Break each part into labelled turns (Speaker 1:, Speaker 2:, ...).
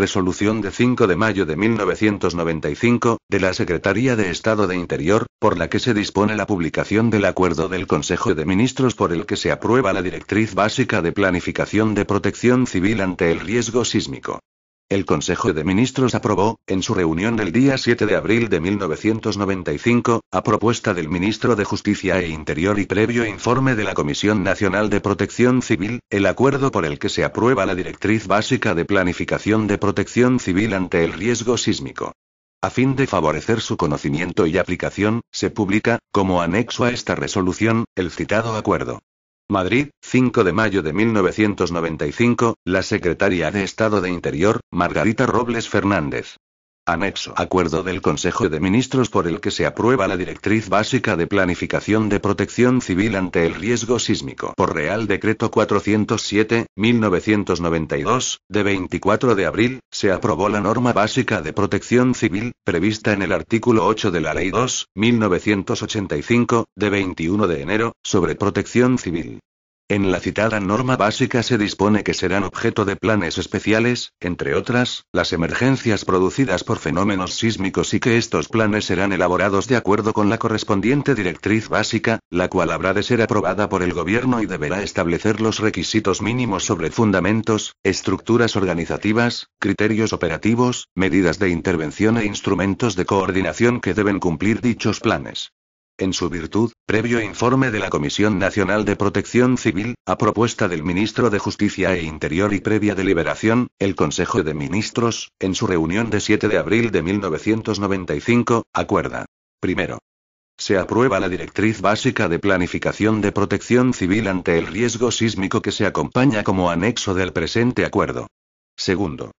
Speaker 1: Resolución de 5 de mayo de 1995, de la Secretaría de Estado de Interior, por la que se dispone la publicación del acuerdo del Consejo de Ministros por el que se aprueba la Directriz Básica de Planificación de Protección Civil ante el Riesgo Sísmico. El Consejo de Ministros aprobó, en su reunión del día 7 de abril de 1995, a propuesta del ministro de Justicia e Interior y previo informe de la Comisión Nacional de Protección Civil, el acuerdo por el que se aprueba la Directriz Básica de Planificación de Protección Civil ante el Riesgo Sísmico. A fin de favorecer su conocimiento y aplicación, se publica, como anexo a esta resolución, el citado acuerdo. Madrid, 5 de mayo de 1995, la secretaria de Estado de Interior, Margarita Robles Fernández. Anexo. Acuerdo del Consejo de Ministros por el que se aprueba la Directriz Básica de Planificación de Protección Civil ante el Riesgo Sísmico por Real Decreto 407-1992, de 24 de abril, se aprobó la norma básica de protección civil, prevista en el artículo 8 de la Ley 2, 1985, de 21 de enero, sobre protección civil. En la citada norma básica se dispone que serán objeto de planes especiales, entre otras, las emergencias producidas por fenómenos sísmicos y que estos planes serán elaborados de acuerdo con la correspondiente directriz básica, la cual habrá de ser aprobada por el gobierno y deberá establecer los requisitos mínimos sobre fundamentos, estructuras organizativas, criterios operativos, medidas de intervención e instrumentos de coordinación que deben cumplir dichos planes en su virtud, previo informe de la Comisión Nacional de Protección Civil, a propuesta del ministro de Justicia e Interior y previa deliberación, el Consejo de Ministros, en su reunión de 7 de abril de 1995, acuerda. Primero. Se aprueba la Directriz Básica de Planificación de Protección Civil ante el riesgo sísmico que se acompaña como anexo del presente acuerdo. Segundo.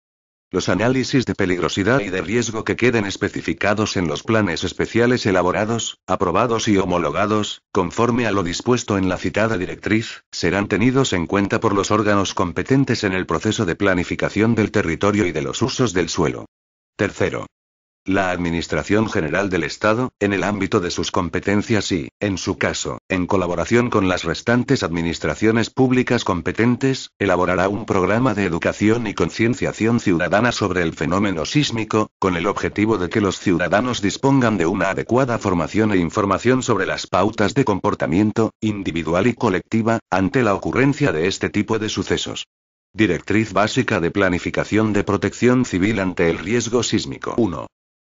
Speaker 1: Los análisis de peligrosidad y de riesgo que queden especificados en los planes especiales elaborados, aprobados y homologados, conforme a lo dispuesto en la citada directriz, serán tenidos en cuenta por los órganos competentes en el proceso de planificación del territorio y de los usos del suelo. Tercero. La Administración General del Estado, en el ámbito de sus competencias y, en su caso, en colaboración con las restantes administraciones públicas competentes, elaborará un programa de educación y concienciación ciudadana sobre el fenómeno sísmico, con el objetivo de que los ciudadanos dispongan de una adecuada formación e información sobre las pautas de comportamiento, individual y colectiva, ante la ocurrencia de este tipo de sucesos. Directriz básica de planificación de protección civil ante el riesgo sísmico 1.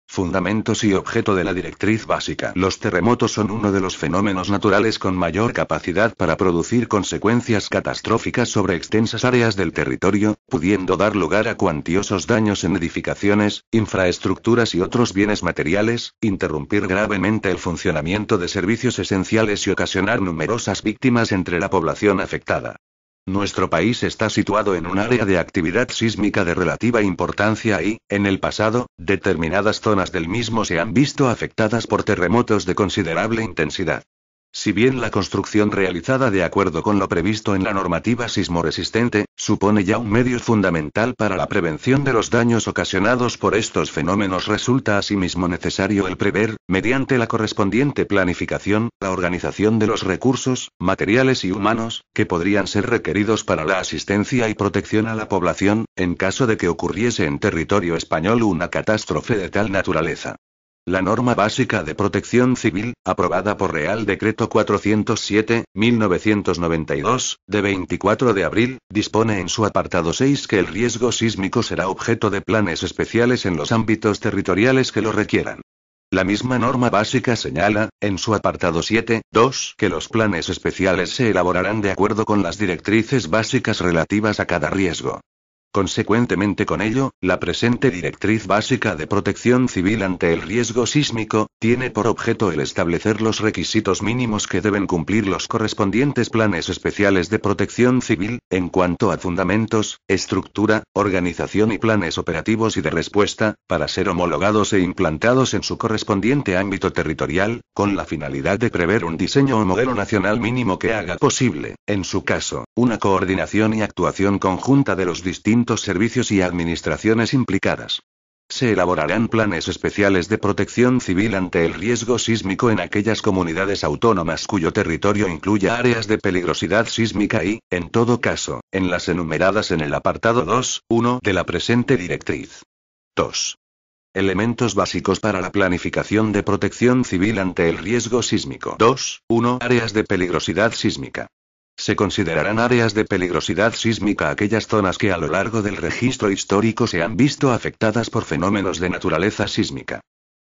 Speaker 1: Fundamentos y objeto de la directriz básica. Los terremotos son uno de los fenómenos naturales con mayor capacidad para producir consecuencias catastróficas sobre extensas áreas del territorio, pudiendo dar lugar a cuantiosos daños en edificaciones, infraestructuras y otros bienes materiales, interrumpir gravemente el funcionamiento de servicios esenciales y ocasionar numerosas víctimas entre la población afectada. Nuestro país está situado en un área de actividad sísmica de relativa importancia y, en el pasado, determinadas zonas del mismo se han visto afectadas por terremotos de considerable intensidad. Si bien la construcción realizada de acuerdo con lo previsto en la normativa sismoresistente, supone ya un medio fundamental para la prevención de los daños ocasionados por estos fenómenos, resulta asimismo necesario el prever, mediante la correspondiente planificación, la organización de los recursos, materiales y humanos, que podrían ser requeridos para la asistencia y protección a la población, en caso de que ocurriese en territorio español una catástrofe de tal naturaleza. La norma básica de protección civil, aprobada por Real Decreto 407-1992, de 24 de abril, dispone en su apartado 6 que el riesgo sísmico será objeto de planes especiales en los ámbitos territoriales que lo requieran. La misma norma básica señala, en su apartado 7, 2, que los planes especiales se elaborarán de acuerdo con las directrices básicas relativas a cada riesgo. Consecuentemente con ello, la presente Directriz Básica de Protección Civil ante el Riesgo Sísmico, tiene por objeto el establecer los requisitos mínimos que deben cumplir los correspondientes planes especiales de protección civil, en cuanto a fundamentos, estructura, organización y planes operativos y de respuesta, para ser homologados e implantados en su correspondiente ámbito territorial, con la finalidad de prever un diseño o modelo nacional mínimo que haga posible, en su caso, una coordinación y actuación conjunta de los distintos servicios y administraciones implicadas. Se elaborarán planes especiales de protección civil ante el riesgo sísmico en aquellas comunidades autónomas cuyo territorio incluya áreas de peligrosidad sísmica y, en todo caso, en las enumeradas en el apartado 2.1 de la presente directriz. 2. Elementos básicos para la planificación de protección civil ante el riesgo sísmico. 2.1 Áreas de peligrosidad sísmica. Se considerarán áreas de peligrosidad sísmica aquellas zonas que a lo largo del registro histórico se han visto afectadas por fenómenos de naturaleza sísmica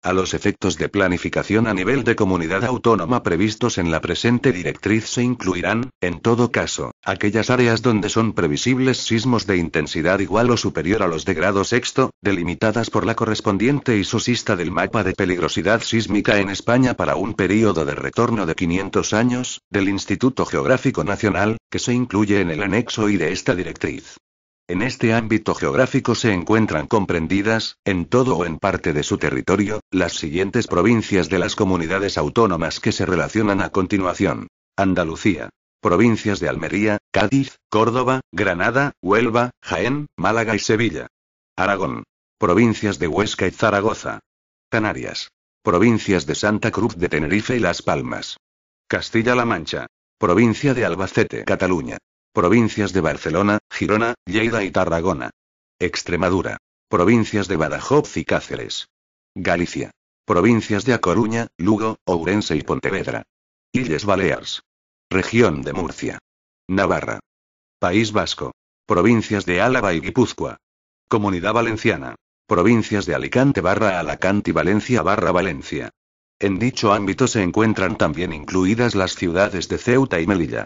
Speaker 1: a los efectos de planificación a nivel de comunidad autónoma previstos en la presente directriz se incluirán, en todo caso, aquellas áreas donde son previsibles sismos de intensidad igual o superior a los de grado sexto, delimitadas por la correspondiente isosista del mapa de peligrosidad sísmica en España para un período de retorno de 500 años, del Instituto Geográfico Nacional, que se incluye en el anexo y de esta directriz. En este ámbito geográfico se encuentran comprendidas, en todo o en parte de su territorio, las siguientes provincias de las comunidades autónomas que se relacionan a continuación. Andalucía. Provincias de Almería, Cádiz, Córdoba, Granada, Huelva, Jaén, Málaga y Sevilla. Aragón. Provincias de Huesca y Zaragoza. Canarias. Provincias de Santa Cruz de Tenerife y Las Palmas. Castilla-La Mancha. Provincia de Albacete, Cataluña. Provincias de Barcelona, Girona, Lleida y Tarragona. Extremadura. Provincias de Badajoz y Cáceres. Galicia. Provincias de A Coruña, Lugo, Ourense y Pontevedra. Illes Balears. Región de Murcia. Navarra. País Vasco. Provincias de Álava y Guipúzcoa. Comunidad Valenciana. Provincias de Alicante barra Alacant y Valencia barra Valencia. En dicho ámbito se encuentran también incluidas las ciudades de Ceuta y Melilla.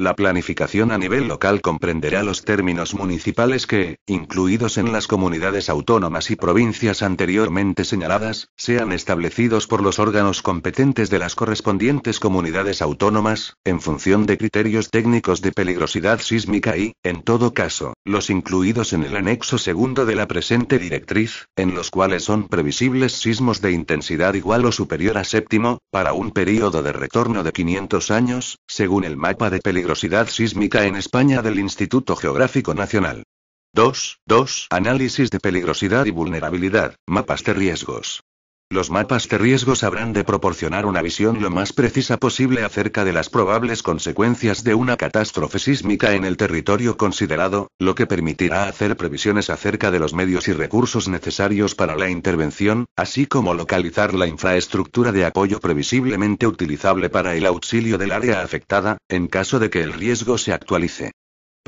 Speaker 1: La planificación a nivel local comprenderá los términos municipales que, incluidos en las comunidades autónomas y provincias anteriormente señaladas, sean establecidos por los órganos competentes de las correspondientes comunidades autónomas, en función de criterios técnicos de peligrosidad sísmica y, en todo caso, los incluidos en el anexo segundo de la presente directriz, en los cuales son previsibles sismos de intensidad igual o superior a séptimo, para un período de retorno de 500 años, según el mapa de peligrosidad Peligrosidad sísmica en España del Instituto Geográfico Nacional. 2. 2. Análisis de peligrosidad y vulnerabilidad, mapas de riesgos. Los mapas de riesgos habrán de proporcionar una visión lo más precisa posible acerca de las probables consecuencias de una catástrofe sísmica en el territorio considerado, lo que permitirá hacer previsiones acerca de los medios y recursos necesarios para la intervención, así como localizar la infraestructura de apoyo previsiblemente utilizable para el auxilio del área afectada, en caso de que el riesgo se actualice.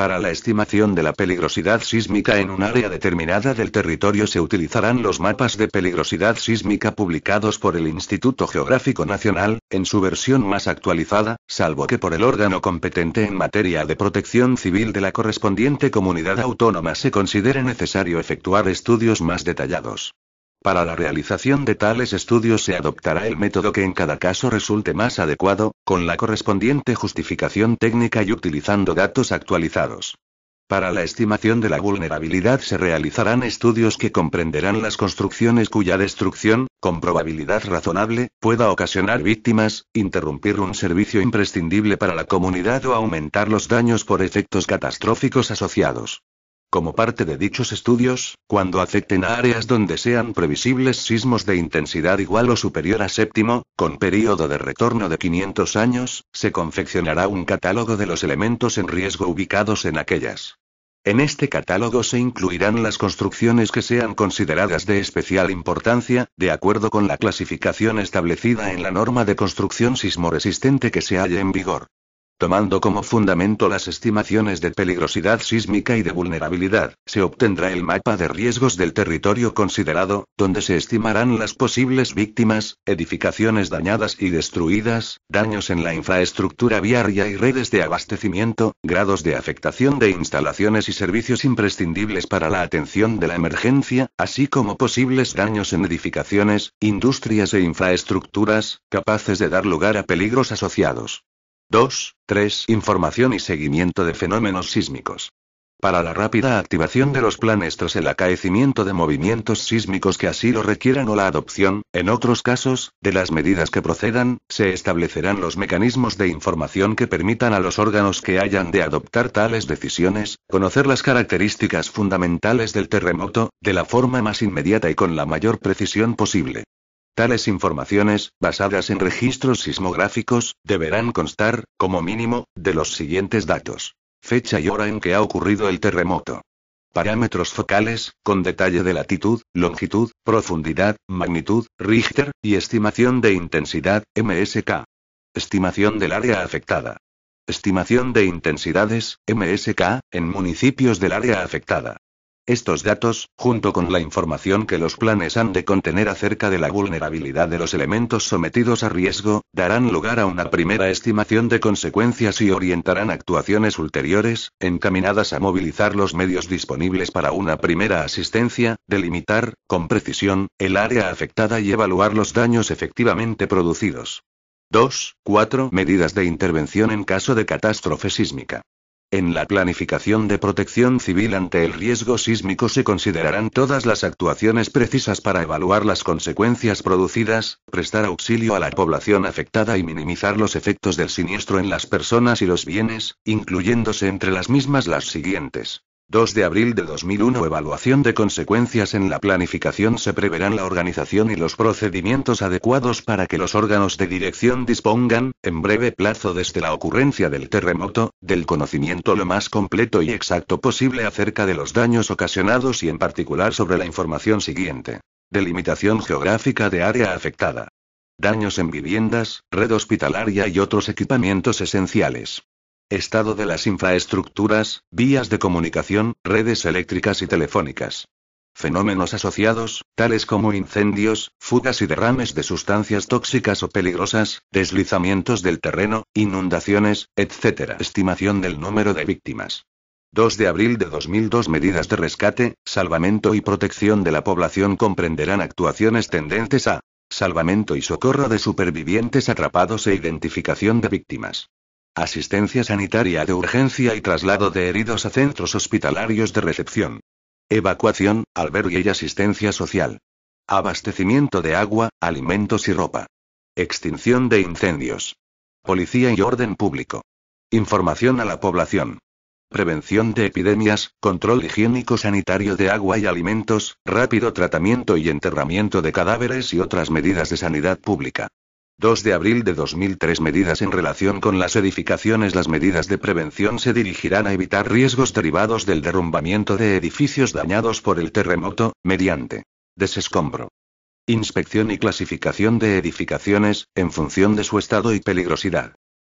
Speaker 1: Para la estimación de la peligrosidad sísmica en un área determinada del territorio se utilizarán los mapas de peligrosidad sísmica publicados por el Instituto Geográfico Nacional, en su versión más actualizada, salvo que por el órgano competente en materia de protección civil de la correspondiente comunidad autónoma se considere necesario efectuar estudios más detallados. Para la realización de tales estudios se adoptará el método que en cada caso resulte más adecuado, con la correspondiente justificación técnica y utilizando datos actualizados. Para la estimación de la vulnerabilidad se realizarán estudios que comprenderán las construcciones cuya destrucción, con probabilidad razonable, pueda ocasionar víctimas, interrumpir un servicio imprescindible para la comunidad o aumentar los daños por efectos catastróficos asociados. Como parte de dichos estudios, cuando afecten a áreas donde sean previsibles sismos de intensidad igual o superior a séptimo, con periodo de retorno de 500 años, se confeccionará un catálogo de los elementos en riesgo ubicados en aquellas. En este catálogo se incluirán las construcciones que sean consideradas de especial importancia, de acuerdo con la clasificación establecida en la norma de construcción sismoresistente que se halla en vigor. Tomando como fundamento las estimaciones de peligrosidad sísmica y de vulnerabilidad, se obtendrá el mapa de riesgos del territorio considerado, donde se estimarán las posibles víctimas, edificaciones dañadas y destruidas, daños en la infraestructura viaria y redes de abastecimiento, grados de afectación de instalaciones y servicios imprescindibles para la atención de la emergencia, así como posibles daños en edificaciones, industrias e infraestructuras, capaces de dar lugar a peligros asociados. 2, 3. Información y seguimiento de fenómenos sísmicos. Para la rápida activación de los planes tras el acaecimiento de movimientos sísmicos que así lo requieran o la adopción, en otros casos, de las medidas que procedan, se establecerán los mecanismos de información que permitan a los órganos que hayan de adoptar tales decisiones, conocer las características fundamentales del terremoto, de la forma más inmediata y con la mayor precisión posible. Tales informaciones, basadas en registros sismográficos, deberán constar, como mínimo, de los siguientes datos. Fecha y hora en que ha ocurrido el terremoto. Parámetros focales, con detalle de latitud, longitud, profundidad, magnitud, Richter, y estimación de intensidad, MSK. Estimación del área afectada. Estimación de intensidades, MSK, en municipios del área afectada. Estos datos, junto con la información que los planes han de contener acerca de la vulnerabilidad de los elementos sometidos a riesgo, darán lugar a una primera estimación de consecuencias y orientarán actuaciones ulteriores, encaminadas a movilizar los medios disponibles para una primera asistencia, delimitar, con precisión, el área afectada y evaluar los daños efectivamente producidos. 2. 4. Medidas de intervención en caso de catástrofe sísmica. En la planificación de protección civil ante el riesgo sísmico se considerarán todas las actuaciones precisas para evaluar las consecuencias producidas, prestar auxilio a la población afectada y minimizar los efectos del siniestro en las personas y los bienes, incluyéndose entre las mismas las siguientes. 2 de abril de 2001 Evaluación de consecuencias en la planificación se preverán la organización y los procedimientos adecuados para que los órganos de dirección dispongan, en breve plazo desde la ocurrencia del terremoto, del conocimiento lo más completo y exacto posible acerca de los daños ocasionados y en particular sobre la información siguiente. Delimitación geográfica de área afectada. Daños en viviendas, red hospitalaria y otros equipamientos esenciales estado de las infraestructuras, vías de comunicación, redes eléctricas y telefónicas. Fenómenos asociados, tales como incendios, fugas y derrames de sustancias tóxicas o peligrosas, deslizamientos del terreno, inundaciones, etc. Estimación del número de víctimas. 2 de abril de 2002 Medidas de rescate, salvamento y protección de la población comprenderán actuaciones tendentes a salvamento y socorro de supervivientes atrapados e identificación de víctimas asistencia sanitaria de urgencia y traslado de heridos a centros hospitalarios de recepción. Evacuación, albergue y asistencia social. Abastecimiento de agua, alimentos y ropa. Extinción de incendios. Policía y orden público. Información a la población. Prevención de epidemias, control higiénico sanitario de agua y alimentos, rápido tratamiento y enterramiento de cadáveres y otras medidas de sanidad pública. 2 de abril de 2003 Medidas en relación con las edificaciones Las medidas de prevención se dirigirán a evitar riesgos derivados del derrumbamiento de edificios dañados por el terremoto, mediante desescombro, inspección y clasificación de edificaciones, en función de su estado y peligrosidad,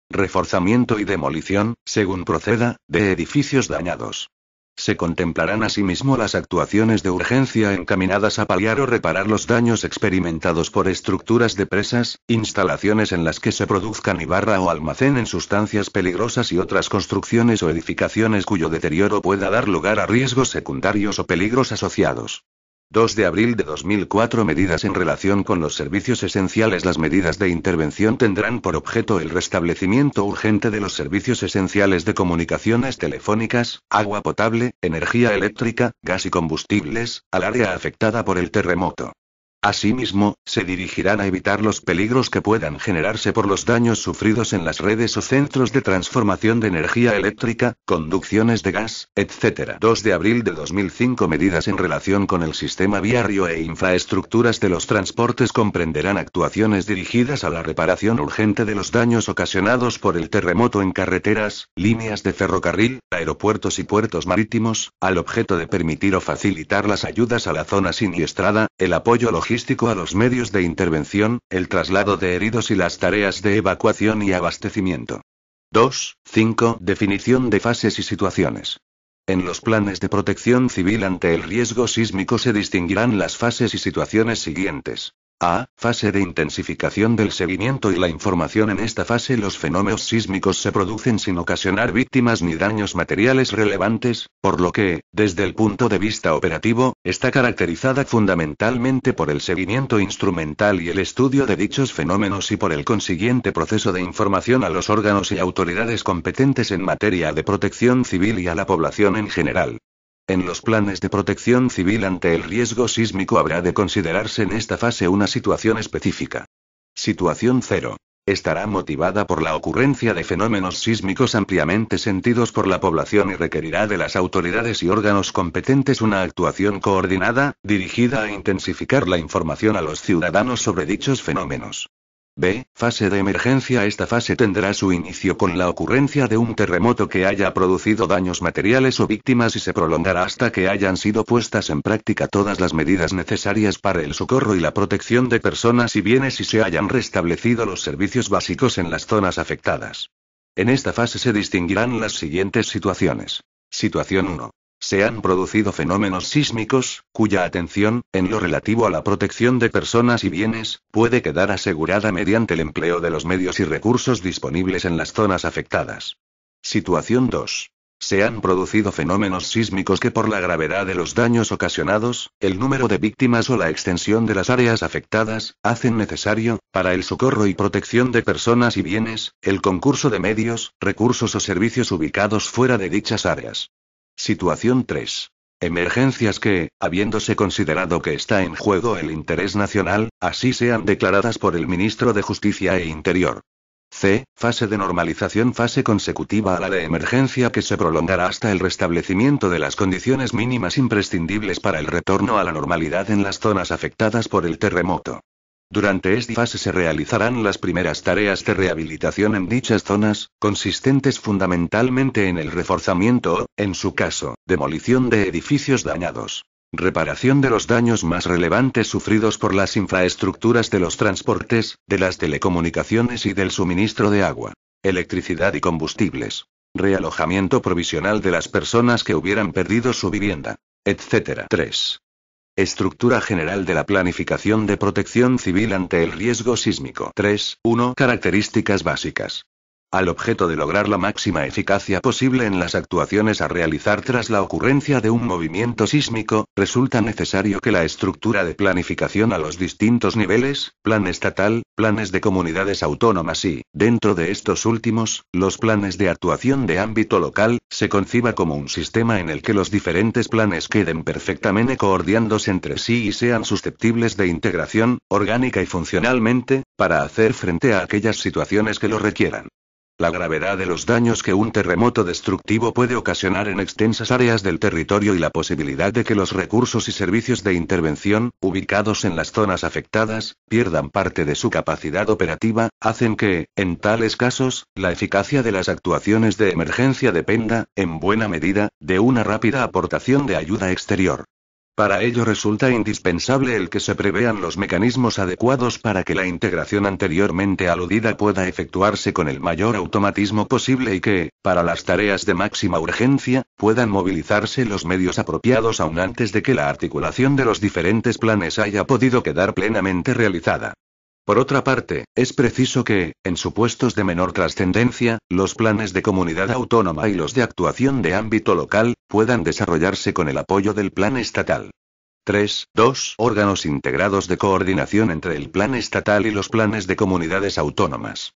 Speaker 1: reforzamiento y demolición, según proceda, de edificios dañados. Se contemplarán asimismo las actuaciones de urgencia encaminadas a paliar o reparar los daños experimentados por estructuras de presas, instalaciones en las que se produzcan y barra o en sustancias peligrosas y otras construcciones o edificaciones cuyo deterioro pueda dar lugar a riesgos secundarios o peligros asociados. 2 de abril de 2004 Medidas en relación con los servicios esenciales Las medidas de intervención tendrán por objeto el restablecimiento urgente de los servicios esenciales de comunicaciones telefónicas, agua potable, energía eléctrica, gas y combustibles, al área afectada por el terremoto. Asimismo, se dirigirán a evitar los peligros que puedan generarse por los daños sufridos en las redes o centros de transformación de energía eléctrica, conducciones de gas, etc. 2 de abril de 2005 Medidas en relación con el sistema viario e infraestructuras de los transportes comprenderán actuaciones dirigidas a la reparación urgente de los daños ocasionados por el terremoto en carreteras, líneas de ferrocarril, aeropuertos y puertos marítimos, al objeto de permitir o facilitar las ayudas a la zona siniestrada, el apoyo logístico a los medios de intervención, el traslado de heridos y las tareas de evacuación y abastecimiento. 2.5 Definición de fases y situaciones. En los planes de protección civil ante el riesgo sísmico se distinguirán las fases y situaciones siguientes. A. Fase de intensificación del seguimiento y la información. En esta fase los fenómenos sísmicos se producen sin ocasionar víctimas ni daños materiales relevantes, por lo que, desde el punto de vista operativo, está caracterizada fundamentalmente por el seguimiento instrumental y el estudio de dichos fenómenos y por el consiguiente proceso de información a los órganos y autoridades competentes en materia de protección civil y a la población en general. En los planes de protección civil ante el riesgo sísmico habrá de considerarse en esta fase una situación específica. Situación 0. Estará motivada por la ocurrencia de fenómenos sísmicos ampliamente sentidos por la población y requerirá de las autoridades y órganos competentes una actuación coordinada, dirigida a intensificar la información a los ciudadanos sobre dichos fenómenos. B. Fase de emergencia. Esta fase tendrá su inicio con la ocurrencia de un terremoto que haya producido daños materiales o víctimas y se prolongará hasta que hayan sido puestas en práctica todas las medidas necesarias para el socorro y la protección de personas y bienes y se hayan restablecido los servicios básicos en las zonas afectadas. En esta fase se distinguirán las siguientes situaciones. Situación 1 se han producido fenómenos sísmicos, cuya atención, en lo relativo a la protección de personas y bienes, puede quedar asegurada mediante el empleo de los medios y recursos disponibles en las zonas afectadas. Situación 2. Se han producido fenómenos sísmicos que por la gravedad de los daños ocasionados, el número de víctimas o la extensión de las áreas afectadas, hacen necesario, para el socorro y protección de personas y bienes, el concurso de medios, recursos o servicios ubicados fuera de dichas áreas. Situación 3. Emergencias que, habiéndose considerado que está en juego el interés nacional, así sean declaradas por el ministro de Justicia e Interior. C. Fase de normalización Fase consecutiva a la de emergencia que se prolongará hasta el restablecimiento de las condiciones mínimas imprescindibles para el retorno a la normalidad en las zonas afectadas por el terremoto. Durante esta fase se realizarán las primeras tareas de rehabilitación en dichas zonas, consistentes fundamentalmente en el reforzamiento o, en su caso, demolición de edificios dañados. Reparación de los daños más relevantes sufridos por las infraestructuras de los transportes, de las telecomunicaciones y del suministro de agua, electricidad y combustibles. Realojamiento provisional de las personas que hubieran perdido su vivienda, etc. 3. Estructura general de la planificación de protección civil ante el riesgo sísmico. 3.1 Características básicas al objeto de lograr la máxima eficacia posible en las actuaciones a realizar tras la ocurrencia de un movimiento sísmico, resulta necesario que la estructura de planificación a los distintos niveles, plan estatal, planes de comunidades autónomas y, dentro de estos últimos, los planes de actuación de ámbito local, se conciba como un sistema en el que los diferentes planes queden perfectamente coordinándose entre sí y sean susceptibles de integración, orgánica y funcionalmente, para hacer frente a aquellas situaciones que lo requieran. La gravedad de los daños que un terremoto destructivo puede ocasionar en extensas áreas del territorio y la posibilidad de que los recursos y servicios de intervención, ubicados en las zonas afectadas, pierdan parte de su capacidad operativa, hacen que, en tales casos, la eficacia de las actuaciones de emergencia dependa, en buena medida, de una rápida aportación de ayuda exterior. Para ello resulta indispensable el que se prevean los mecanismos adecuados para que la integración anteriormente aludida pueda efectuarse con el mayor automatismo posible y que, para las tareas de máxima urgencia, puedan movilizarse los medios apropiados aún antes de que la articulación de los diferentes planes haya podido quedar plenamente realizada. Por otra parte, es preciso que, en supuestos de menor trascendencia, los planes de comunidad autónoma y los de actuación de ámbito local, puedan desarrollarse con el apoyo del plan estatal. 3. 2. Órganos integrados de coordinación entre el plan estatal y los planes de comunidades autónomas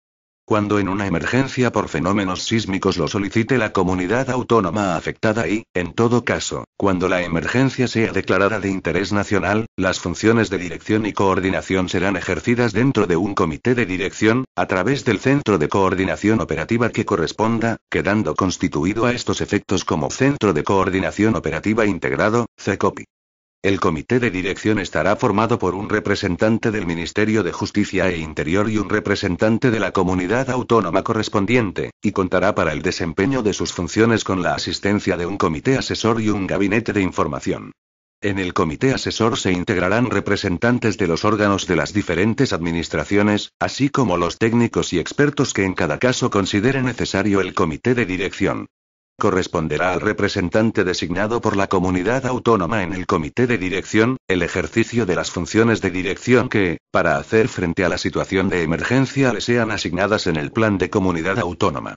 Speaker 1: cuando en una emergencia por fenómenos sísmicos lo solicite la comunidad autónoma afectada y, en todo caso, cuando la emergencia sea declarada de interés nacional, las funciones de dirección y coordinación serán ejercidas dentro de un comité de dirección, a través del centro de coordinación operativa que corresponda, quedando constituido a estos efectos como Centro de Coordinación Operativa Integrado, CECOPI. El comité de dirección estará formado por un representante del Ministerio de Justicia e Interior y un representante de la comunidad autónoma correspondiente, y contará para el desempeño de sus funciones con la asistencia de un comité asesor y un gabinete de información. En el comité asesor se integrarán representantes de los órganos de las diferentes administraciones, así como los técnicos y expertos que en cada caso considere necesario el comité de dirección corresponderá al representante designado por la comunidad autónoma en el comité de dirección, el ejercicio de las funciones de dirección que, para hacer frente a la situación de emergencia, le sean asignadas en el plan de comunidad autónoma.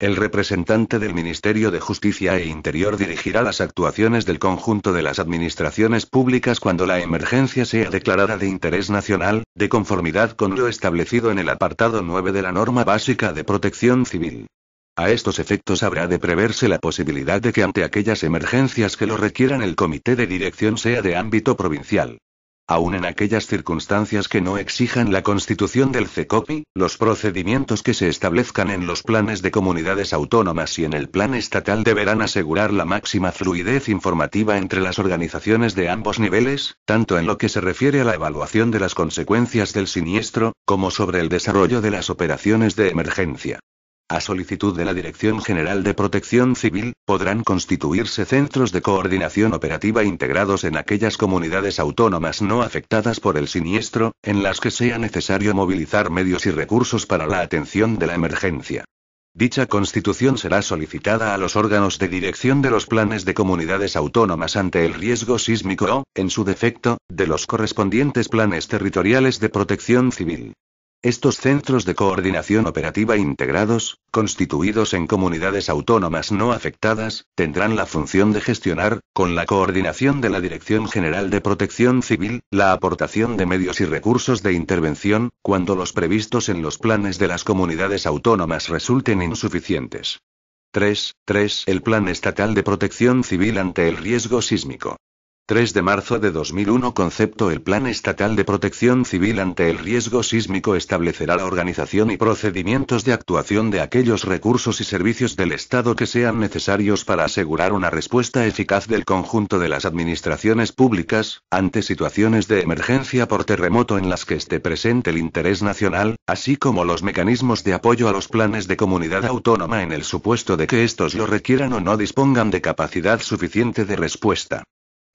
Speaker 1: El representante del Ministerio de Justicia e Interior dirigirá las actuaciones del conjunto de las administraciones públicas cuando la emergencia sea declarada de interés nacional, de conformidad con lo establecido en el apartado 9 de la norma básica de protección civil. A estos efectos habrá de preverse la posibilidad de que ante aquellas emergencias que lo requieran el comité de dirección sea de ámbito provincial. Aun en aquellas circunstancias que no exijan la constitución del CECOPI, los procedimientos que se establezcan en los planes de comunidades autónomas y en el plan estatal deberán asegurar la máxima fluidez informativa entre las organizaciones de ambos niveles, tanto en lo que se refiere a la evaluación de las consecuencias del siniestro, como sobre el desarrollo de las operaciones de emergencia. A solicitud de la Dirección General de Protección Civil, podrán constituirse centros de coordinación operativa integrados en aquellas comunidades autónomas no afectadas por el siniestro, en las que sea necesario movilizar medios y recursos para la atención de la emergencia. Dicha constitución será solicitada a los órganos de dirección de los planes de comunidades autónomas ante el riesgo sísmico o, en su defecto, de los correspondientes planes territoriales de protección civil. Estos centros de coordinación operativa integrados, constituidos en comunidades autónomas no afectadas, tendrán la función de gestionar, con la coordinación de la Dirección General de Protección Civil, la aportación de medios y recursos de intervención, cuando los previstos en los planes de las comunidades autónomas resulten insuficientes. 3. 3. El Plan Estatal de Protección Civil ante el Riesgo Sísmico. 3 de marzo de 2001 Concepto El Plan Estatal de Protección Civil ante el Riesgo Sísmico establecerá la organización y procedimientos de actuación de aquellos recursos y servicios del Estado que sean necesarios para asegurar una respuesta eficaz del conjunto de las administraciones públicas, ante situaciones de emergencia por terremoto en las que esté presente el interés nacional, así como los mecanismos de apoyo a los planes de comunidad autónoma en el supuesto de que estos lo requieran o no dispongan de capacidad suficiente de respuesta.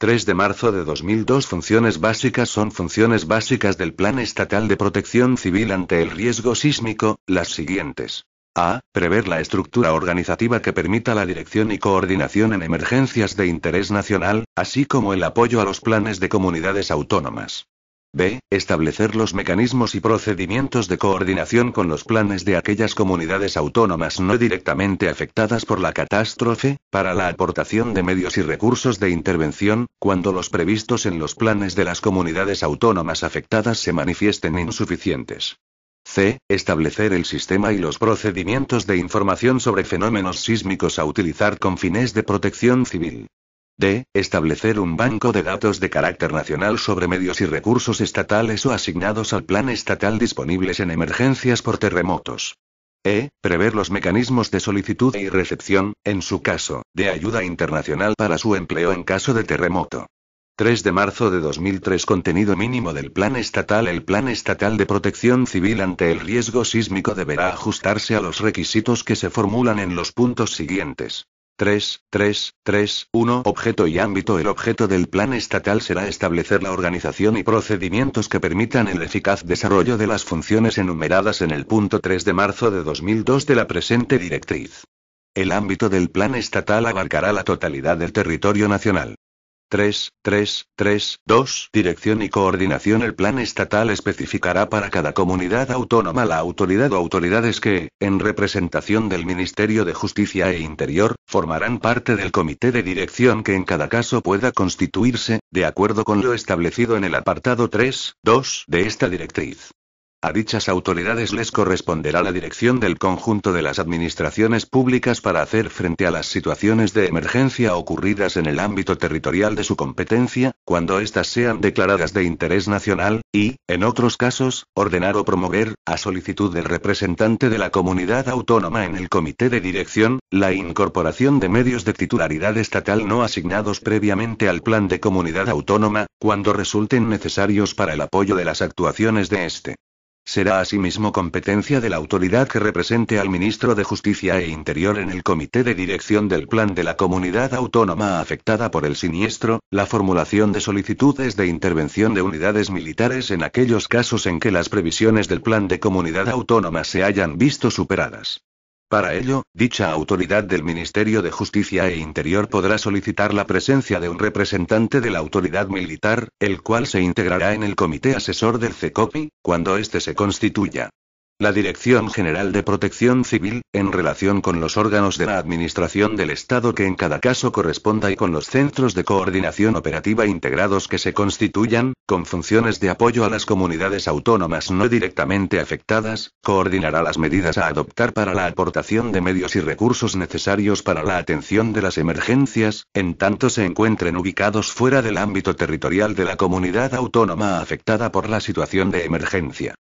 Speaker 1: 3 de marzo de 2002 Funciones básicas son funciones básicas del Plan Estatal de Protección Civil ante el riesgo sísmico, las siguientes. A. Prever la estructura organizativa que permita la dirección y coordinación en emergencias de interés nacional, así como el apoyo a los planes de comunidades autónomas. B. Establecer los mecanismos y procedimientos de coordinación con los planes de aquellas comunidades autónomas no directamente afectadas por la catástrofe, para la aportación de medios y recursos de intervención, cuando los previstos en los planes de las comunidades autónomas afectadas se manifiesten insuficientes. C. Establecer el sistema y los procedimientos de información sobre fenómenos sísmicos a utilizar con fines de protección civil. D. Establecer un banco de datos de carácter nacional sobre medios y recursos estatales o asignados al plan estatal disponibles en emergencias por terremotos. E. Prever los mecanismos de solicitud y recepción, en su caso, de ayuda internacional para su empleo en caso de terremoto. 3 de marzo de 2003 Contenido mínimo del Plan Estatal El Plan Estatal de Protección Civil ante el riesgo sísmico deberá ajustarse a los requisitos que se formulan en los puntos siguientes. 3.3.3.1 Objeto y ámbito. El objeto del plan estatal será establecer la organización y procedimientos que permitan el eficaz desarrollo de las funciones enumeradas en el punto 3 de marzo de 2002 de la presente directriz. El ámbito del plan estatal abarcará la totalidad del territorio nacional. 3, 3, 2. Dirección y coordinación. El plan estatal especificará para cada comunidad autónoma la autoridad o autoridades que, en representación del Ministerio de Justicia e Interior, formarán parte del comité de dirección que en cada caso pueda constituirse, de acuerdo con lo establecido en el apartado 3.2 de esta directriz. A dichas autoridades les corresponderá la dirección del conjunto de las administraciones públicas para hacer frente a las situaciones de emergencia ocurridas en el ámbito territorial de su competencia, cuando éstas sean declaradas de interés nacional, y, en otros casos, ordenar o promover, a solicitud del representante de la comunidad autónoma en el comité de dirección, la incorporación de medios de titularidad estatal no asignados previamente al plan de comunidad autónoma, cuando resulten necesarios para el apoyo de las actuaciones de este. Será asimismo competencia de la autoridad que represente al ministro de Justicia e Interior en el Comité de Dirección del Plan de la Comunidad Autónoma afectada por el siniestro, la formulación de solicitudes de intervención de unidades militares en aquellos casos en que las previsiones del Plan de Comunidad Autónoma se hayan visto superadas. Para ello, dicha autoridad del Ministerio de Justicia e Interior podrá solicitar la presencia de un representante de la autoridad militar, el cual se integrará en el comité asesor del CECOPI, cuando éste se constituya. La Dirección General de Protección Civil, en relación con los órganos de la Administración del Estado que en cada caso corresponda y con los centros de coordinación operativa integrados que se constituyan, con funciones de apoyo a las comunidades autónomas no directamente afectadas, coordinará las medidas a adoptar para la aportación de medios y recursos necesarios para la atención de las emergencias, en tanto se encuentren ubicados fuera del ámbito territorial de la comunidad autónoma afectada por la situación de emergencia.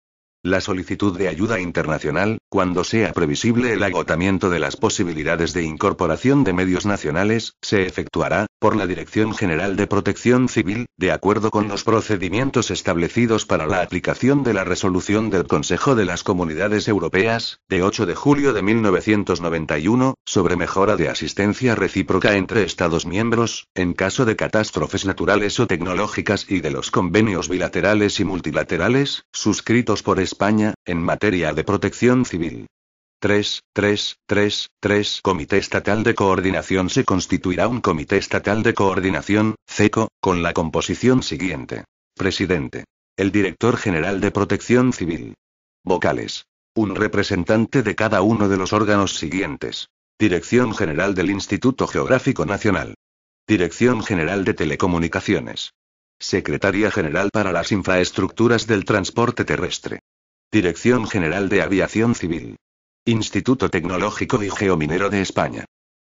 Speaker 1: La solicitud de ayuda internacional, cuando sea previsible el agotamiento de las posibilidades de incorporación de medios nacionales, se efectuará, por la Dirección General de Protección Civil, de acuerdo con los procedimientos establecidos para la aplicación de la resolución del Consejo de las Comunidades Europeas, de 8 de julio de 1991, sobre mejora de asistencia recíproca entre Estados miembros, en caso de catástrofes naturales o tecnológicas y de los convenios bilaterales y multilaterales, suscritos por España, en materia de protección civil. 3, 3, Comité Estatal de Coordinación se constituirá un Comité Estatal de Coordinación, CECO, con la composición siguiente. Presidente. El Director General de Protección Civil. Vocales. Un representante de cada uno de los órganos siguientes. Dirección General del Instituto Geográfico Nacional. Dirección General de Telecomunicaciones. Secretaría General para las Infraestructuras del Transporte Terrestre. Dirección General de Aviación Civil. Instituto Tecnológico y Geominero de España.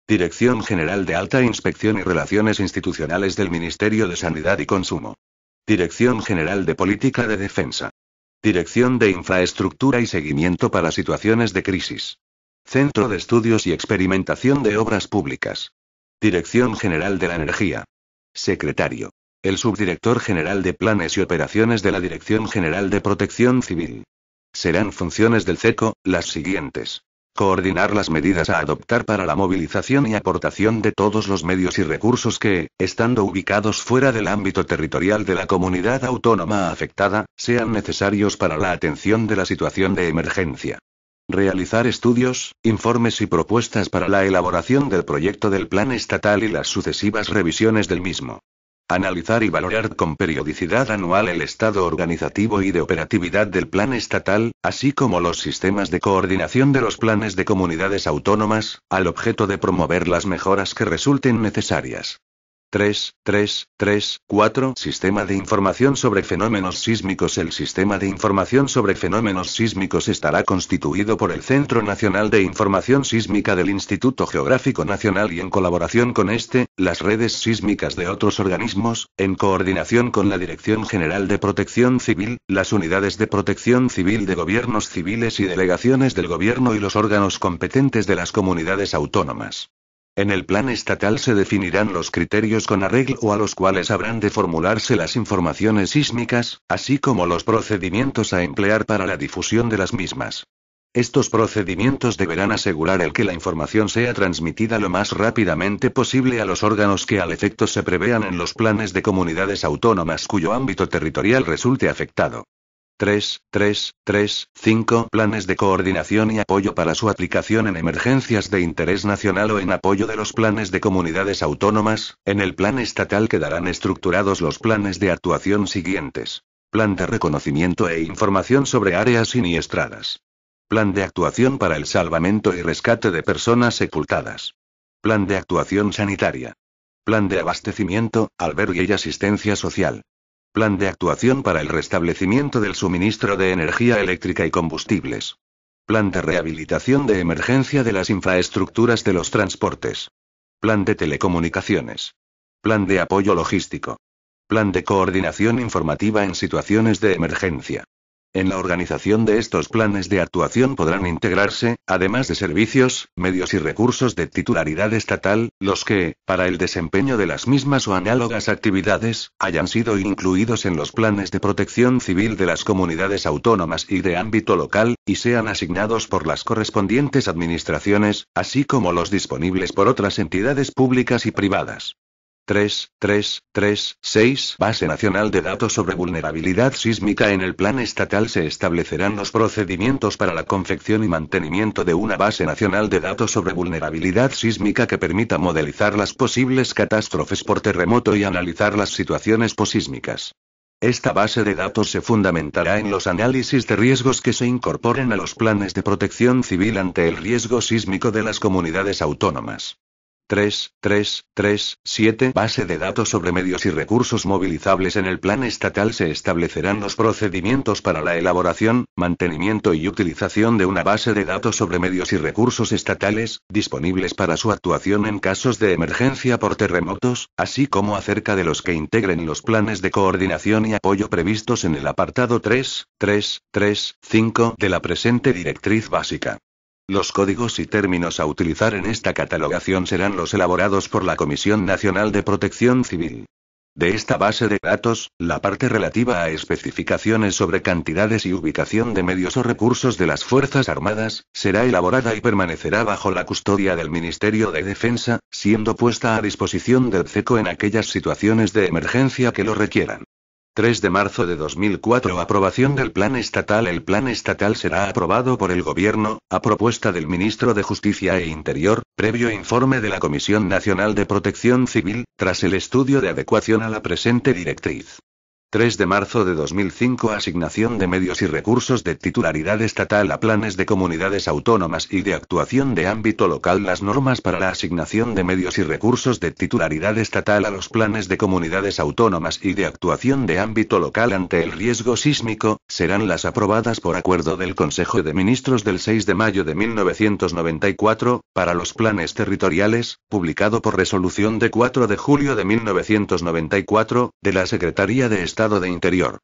Speaker 1: Dirección General de Alta Inspección y Relaciones Institucionales del Ministerio de Sanidad y Consumo. Dirección General de Política de Defensa. Dirección de Infraestructura y Seguimiento para Situaciones de Crisis. Centro de Estudios y Experimentación de Obras Públicas. Dirección General de la Energía. Secretario. El Subdirector General de Planes y Operaciones de la Dirección General de Protección Civil. Serán funciones del CECO, las siguientes. Coordinar las medidas a adoptar para la movilización y aportación de todos los medios y recursos que, estando ubicados fuera del ámbito territorial de la comunidad autónoma afectada, sean necesarios para la atención de la situación de emergencia. Realizar estudios, informes y propuestas para la elaboración del proyecto del plan estatal y las sucesivas revisiones del mismo. Analizar y valorar con periodicidad anual el estado organizativo y de operatividad del plan estatal, así como los sistemas de coordinación de los planes de comunidades autónomas, al objeto de promover las mejoras que resulten necesarias. 3, 3, 3, 4. Sistema de información sobre fenómenos sísmicos. El sistema de información sobre fenómenos sísmicos estará constituido por el Centro Nacional de Información Sísmica del Instituto Geográfico Nacional y en colaboración con este, las redes sísmicas de otros organismos, en coordinación con la Dirección General de Protección Civil, las unidades de protección civil de gobiernos civiles y delegaciones del gobierno y los órganos competentes de las comunidades autónomas. En el plan estatal se definirán los criterios con arreglo a los cuales habrán de formularse las informaciones sísmicas, así como los procedimientos a emplear para la difusión de las mismas. Estos procedimientos deberán asegurar el que la información sea transmitida lo más rápidamente posible a los órganos que al efecto se prevean en los planes de comunidades autónomas cuyo ámbito territorial resulte afectado. 3, 3, 3, 5 planes de coordinación y apoyo para su aplicación en emergencias de interés nacional o en apoyo de los planes de comunidades autónomas. En el plan estatal quedarán estructurados los planes de actuación siguientes. Plan de reconocimiento e información sobre áreas siniestradas. Plan de actuación para el salvamento y rescate de personas sepultadas. Plan de actuación sanitaria. Plan de abastecimiento, albergue y asistencia social plan de actuación para el restablecimiento del suministro de energía eléctrica y combustibles. Plan de rehabilitación de emergencia de las infraestructuras de los transportes. Plan de telecomunicaciones. Plan de apoyo logístico. Plan de coordinación informativa en situaciones de emergencia. En la organización de estos planes de actuación podrán integrarse, además de servicios, medios y recursos de titularidad estatal, los que, para el desempeño de las mismas o análogas actividades, hayan sido incluidos en los planes de protección civil de las comunidades autónomas y de ámbito local, y sean asignados por las correspondientes administraciones, así como los disponibles por otras entidades públicas y privadas. 3336 Base Nacional de Datos sobre Vulnerabilidad Sísmica En el plan estatal se establecerán los procedimientos para la confección y mantenimiento de una base nacional de datos sobre vulnerabilidad sísmica que permita modelizar las posibles catástrofes por terremoto y analizar las situaciones posísmicas. Esta base de datos se fundamentará en los análisis de riesgos que se incorporen a los planes de protección civil ante el riesgo sísmico de las comunidades autónomas. 3.3.3.7. Base de datos sobre medios y recursos movilizables en el plan estatal se establecerán los procedimientos para la elaboración, mantenimiento y utilización de una base de datos sobre medios y recursos estatales, disponibles para su actuación en casos de emergencia por terremotos, así como acerca de los que integren los planes de coordinación y apoyo previstos en el apartado 3.3.3.5 de la presente directriz básica. Los códigos y términos a utilizar en esta catalogación serán los elaborados por la Comisión Nacional de Protección Civil. De esta base de datos, la parte relativa a especificaciones sobre cantidades y ubicación de medios o recursos de las Fuerzas Armadas, será elaborada y permanecerá bajo la custodia del Ministerio de Defensa, siendo puesta a disposición del CECO en aquellas situaciones de emergencia que lo requieran. 3 de marzo de 2004 Aprobación del Plan Estatal El Plan Estatal será aprobado por el Gobierno, a propuesta del Ministro de Justicia e Interior, previo informe de la Comisión Nacional de Protección Civil, tras el estudio de adecuación a la presente directriz. 3 de marzo de 2005 Asignación de medios y recursos de titularidad estatal a planes de comunidades autónomas y de actuación de ámbito local Las normas para la asignación de medios y recursos de titularidad estatal a los planes de comunidades autónomas y de actuación de ámbito local ante el riesgo sísmico, serán las aprobadas por acuerdo del Consejo de Ministros del 6 de mayo de 1994, para los planes territoriales, publicado por resolución de 4 de julio de 1994, de la Secretaría de Estado estado de interior.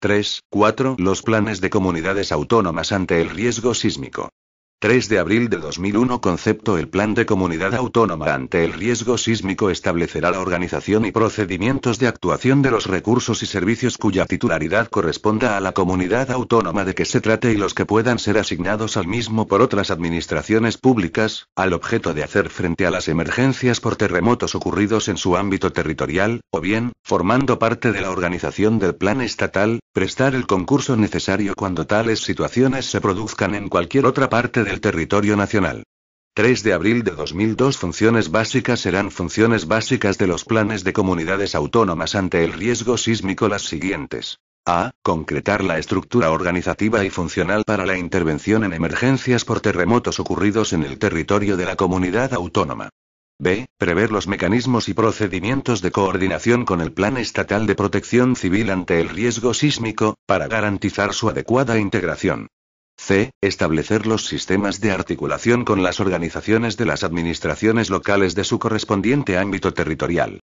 Speaker 1: 3. 4. Los planes de comunidades autónomas ante el riesgo sísmico. 3 de abril de 2001 Concepto El Plan de Comunidad Autónoma ante el riesgo sísmico establecerá la organización y procedimientos de actuación de los recursos y servicios cuya titularidad corresponda a la comunidad autónoma de que se trate y los que puedan ser asignados al mismo por otras administraciones públicas, al objeto de hacer frente a las emergencias por terremotos ocurridos en su ámbito territorial, o bien, formando parte de la organización del plan estatal, prestar el concurso necesario cuando tales situaciones se produzcan en cualquier otra parte del territorio nacional. 3 de abril de 2002 Funciones básicas serán funciones básicas de los planes de comunidades autónomas ante el riesgo sísmico las siguientes. A. Concretar la estructura organizativa y funcional para la intervención en emergencias por terremotos ocurridos en el territorio de la comunidad autónoma. B. Prever los mecanismos y procedimientos de coordinación con el Plan Estatal de Protección Civil ante el riesgo sísmico, para garantizar su adecuada integración. C. Establecer los sistemas de articulación con las organizaciones de las administraciones locales de su correspondiente ámbito territorial.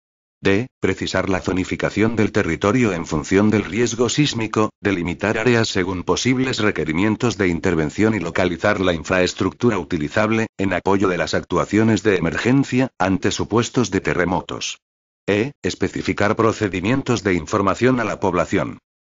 Speaker 1: D. Precisar la zonificación del territorio en función del riesgo sísmico, delimitar áreas según posibles requerimientos de intervención y localizar la infraestructura utilizable, en apoyo de las actuaciones de emergencia, ante supuestos de terremotos. E. Especificar procedimientos de información a la población.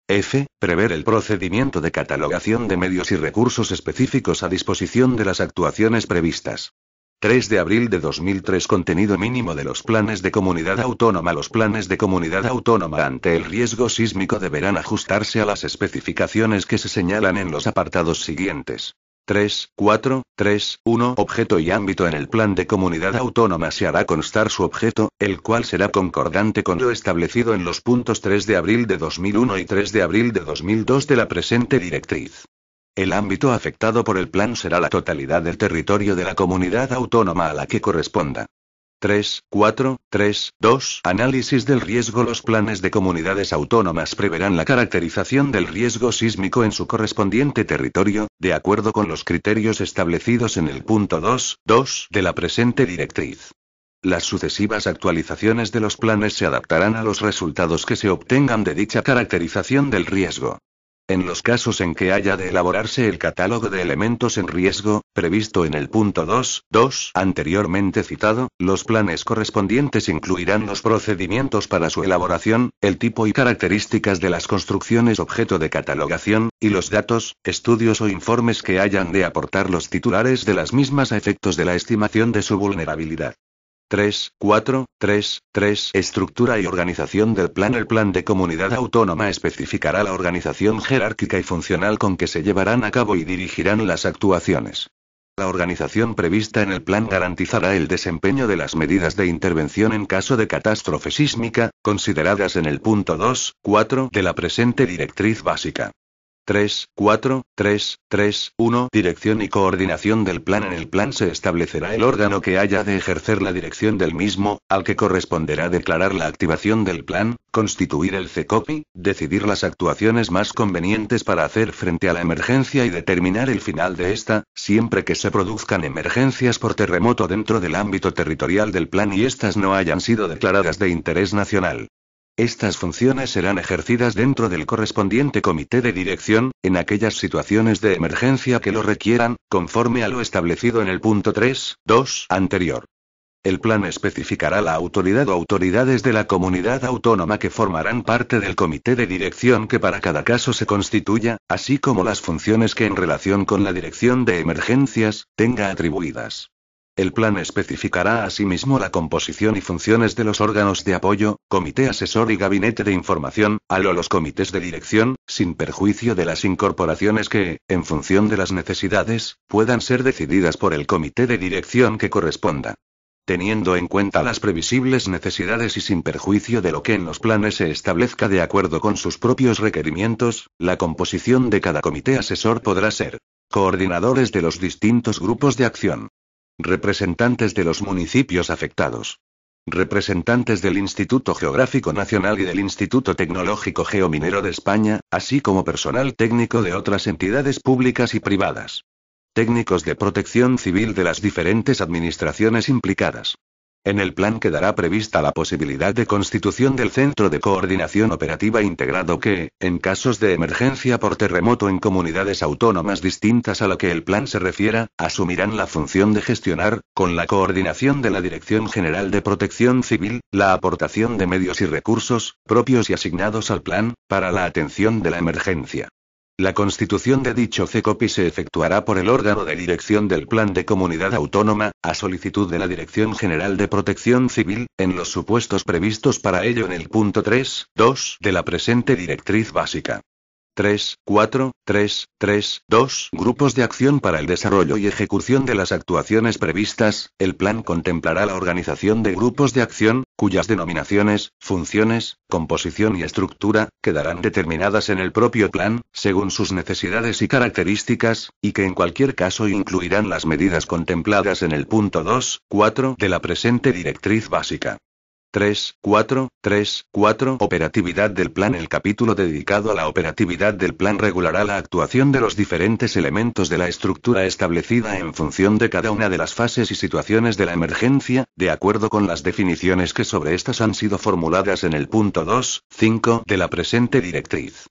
Speaker 1: F. Prever el procedimiento de catalogación de medios y recursos específicos a disposición de las actuaciones previstas. 3 de abril de 2003 Contenido mínimo de los planes de comunidad autónoma Los planes de comunidad autónoma ante el riesgo sísmico deberán ajustarse a las especificaciones que se señalan en los apartados siguientes. 3, 4, 3, 1 Objeto y ámbito En el plan de comunidad autónoma se hará constar su objeto, el cual será concordante con lo establecido en los puntos 3 de abril de 2001 y 3 de abril de 2002 de la presente directriz. El ámbito afectado por el plan será la totalidad del territorio de la comunidad autónoma a la que corresponda. 3, 4, 3, 2. Análisis del riesgo. Los planes de comunidades autónomas preverán la caracterización del riesgo sísmico en su correspondiente territorio, de acuerdo con los criterios establecidos en el punto 2, 2 de la presente directriz. Las sucesivas actualizaciones de los planes se adaptarán a los resultados que se obtengan de dicha caracterización del riesgo. En los casos en que haya de elaborarse el catálogo de elementos en riesgo, previsto en el punto 2.2 anteriormente citado, los planes correspondientes incluirán los procedimientos para su elaboración, el tipo y características de las construcciones objeto de catalogación, y los datos, estudios o informes que hayan de aportar los titulares de las mismas a efectos de la estimación de su vulnerabilidad. 3, 3. Estructura y organización del plan. El plan de comunidad autónoma especificará la organización jerárquica y funcional con que se llevarán a cabo y dirigirán las actuaciones. La organización prevista en el plan garantizará el desempeño de las medidas de intervención en caso de catástrofe sísmica, consideradas en el punto 2, 4 de la presente directriz básica. 3, 4, 3, 3, 1. Dirección y coordinación del plan. En el plan se establecerá el órgano que haya de ejercer la dirección del mismo, al que corresponderá declarar la activación del plan, constituir el CECOPI, decidir las actuaciones más convenientes para hacer frente a la emergencia y determinar el final de esta, siempre que se produzcan emergencias por terremoto dentro del ámbito territorial del plan y estas no hayan sido declaradas de interés nacional. Estas funciones serán ejercidas dentro del correspondiente comité de dirección, en aquellas situaciones de emergencia que lo requieran, conforme a lo establecido en el punto 3.2 anterior. El plan especificará la autoridad o autoridades de la comunidad autónoma que formarán parte del comité de dirección que para cada caso se constituya, así como las funciones que en relación con la dirección de emergencias, tenga atribuidas. El plan especificará asimismo la composición y funciones de los órganos de apoyo, comité asesor y gabinete de información, a lo los comités de dirección, sin perjuicio de las incorporaciones que, en función de las necesidades, puedan ser decididas por el comité de dirección que corresponda. Teniendo en cuenta las previsibles necesidades y sin perjuicio de lo que en los planes se establezca de acuerdo con sus propios requerimientos, la composición de cada comité asesor podrá ser coordinadores de los distintos grupos de acción Representantes de los municipios afectados. Representantes del Instituto Geográfico Nacional y del Instituto Tecnológico Geominero de España, así como personal técnico de otras entidades públicas y privadas. Técnicos de protección civil de las diferentes administraciones implicadas. En el plan quedará prevista la posibilidad de constitución del Centro de Coordinación Operativa Integrado que, en casos de emergencia por terremoto en comunidades autónomas distintas a la que el plan se refiera, asumirán la función de gestionar, con la coordinación de la Dirección General de Protección Civil, la aportación de medios y recursos, propios y asignados al plan, para la atención de la emergencia. La constitución de dicho CECOPI se efectuará por el órgano de dirección del Plan de Comunidad Autónoma, a solicitud de la Dirección General de Protección Civil, en los supuestos previstos para ello en el punto 3.2 de la presente directriz básica. 3, 4, 3, 3, 2 grupos de acción para el desarrollo y ejecución de las actuaciones previstas. El plan contemplará la organización de grupos de acción, cuyas denominaciones, funciones, composición y estructura quedarán determinadas en el propio plan, según sus necesidades y características, y que en cualquier caso incluirán las medidas contempladas en el punto 2, 4 de la presente directriz básica. 3, 4, 3, 4. Operatividad del plan. El capítulo dedicado a la operatividad del plan regulará la actuación de los diferentes elementos de la estructura establecida en función de cada una de las fases y situaciones de la emergencia, de acuerdo con las definiciones que sobre estas han sido formuladas en el punto 2, 5 de la presente directriz.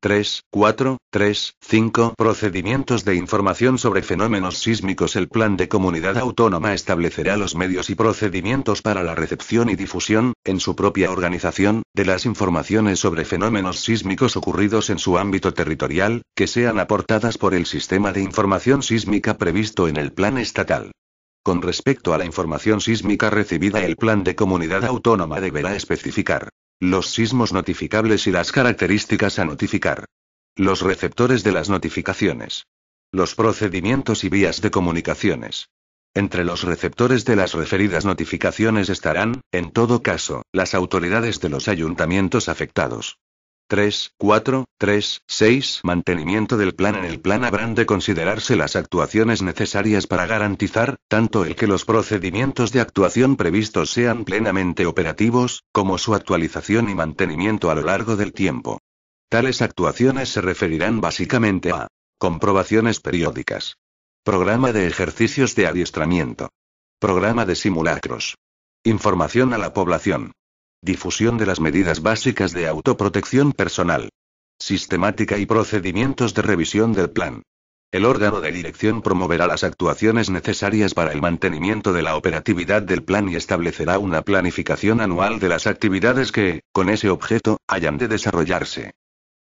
Speaker 1: 3, 4, 3, 5. Procedimientos de información sobre fenómenos sísmicos. El plan de comunidad autónoma establecerá los medios y procedimientos para la recepción y difusión, en su propia organización, de las informaciones sobre fenómenos sísmicos ocurridos en su ámbito territorial, que sean aportadas por el sistema de información sísmica previsto en el plan estatal. Con respecto a la información sísmica recibida, el plan de comunidad autónoma deberá especificar los sismos notificables y las características a notificar. Los receptores de las notificaciones. Los procedimientos y vías de comunicaciones. Entre los receptores de las referidas notificaciones estarán, en todo caso, las autoridades de los ayuntamientos afectados. 3, 4, 3, 6. Mantenimiento del plan. En el plan habrán de considerarse las actuaciones necesarias para garantizar, tanto el que los procedimientos de actuación previstos sean plenamente operativos, como su actualización y mantenimiento a lo largo del tiempo. Tales actuaciones se referirán básicamente a comprobaciones periódicas, programa de ejercicios de adiestramiento, programa de simulacros, información a la población, difusión de las medidas básicas de autoprotección personal, sistemática y procedimientos de revisión del plan. El órgano de dirección promoverá las actuaciones necesarias para el mantenimiento de la operatividad del plan y establecerá una planificación anual de las actividades que, con ese objeto, hayan de desarrollarse.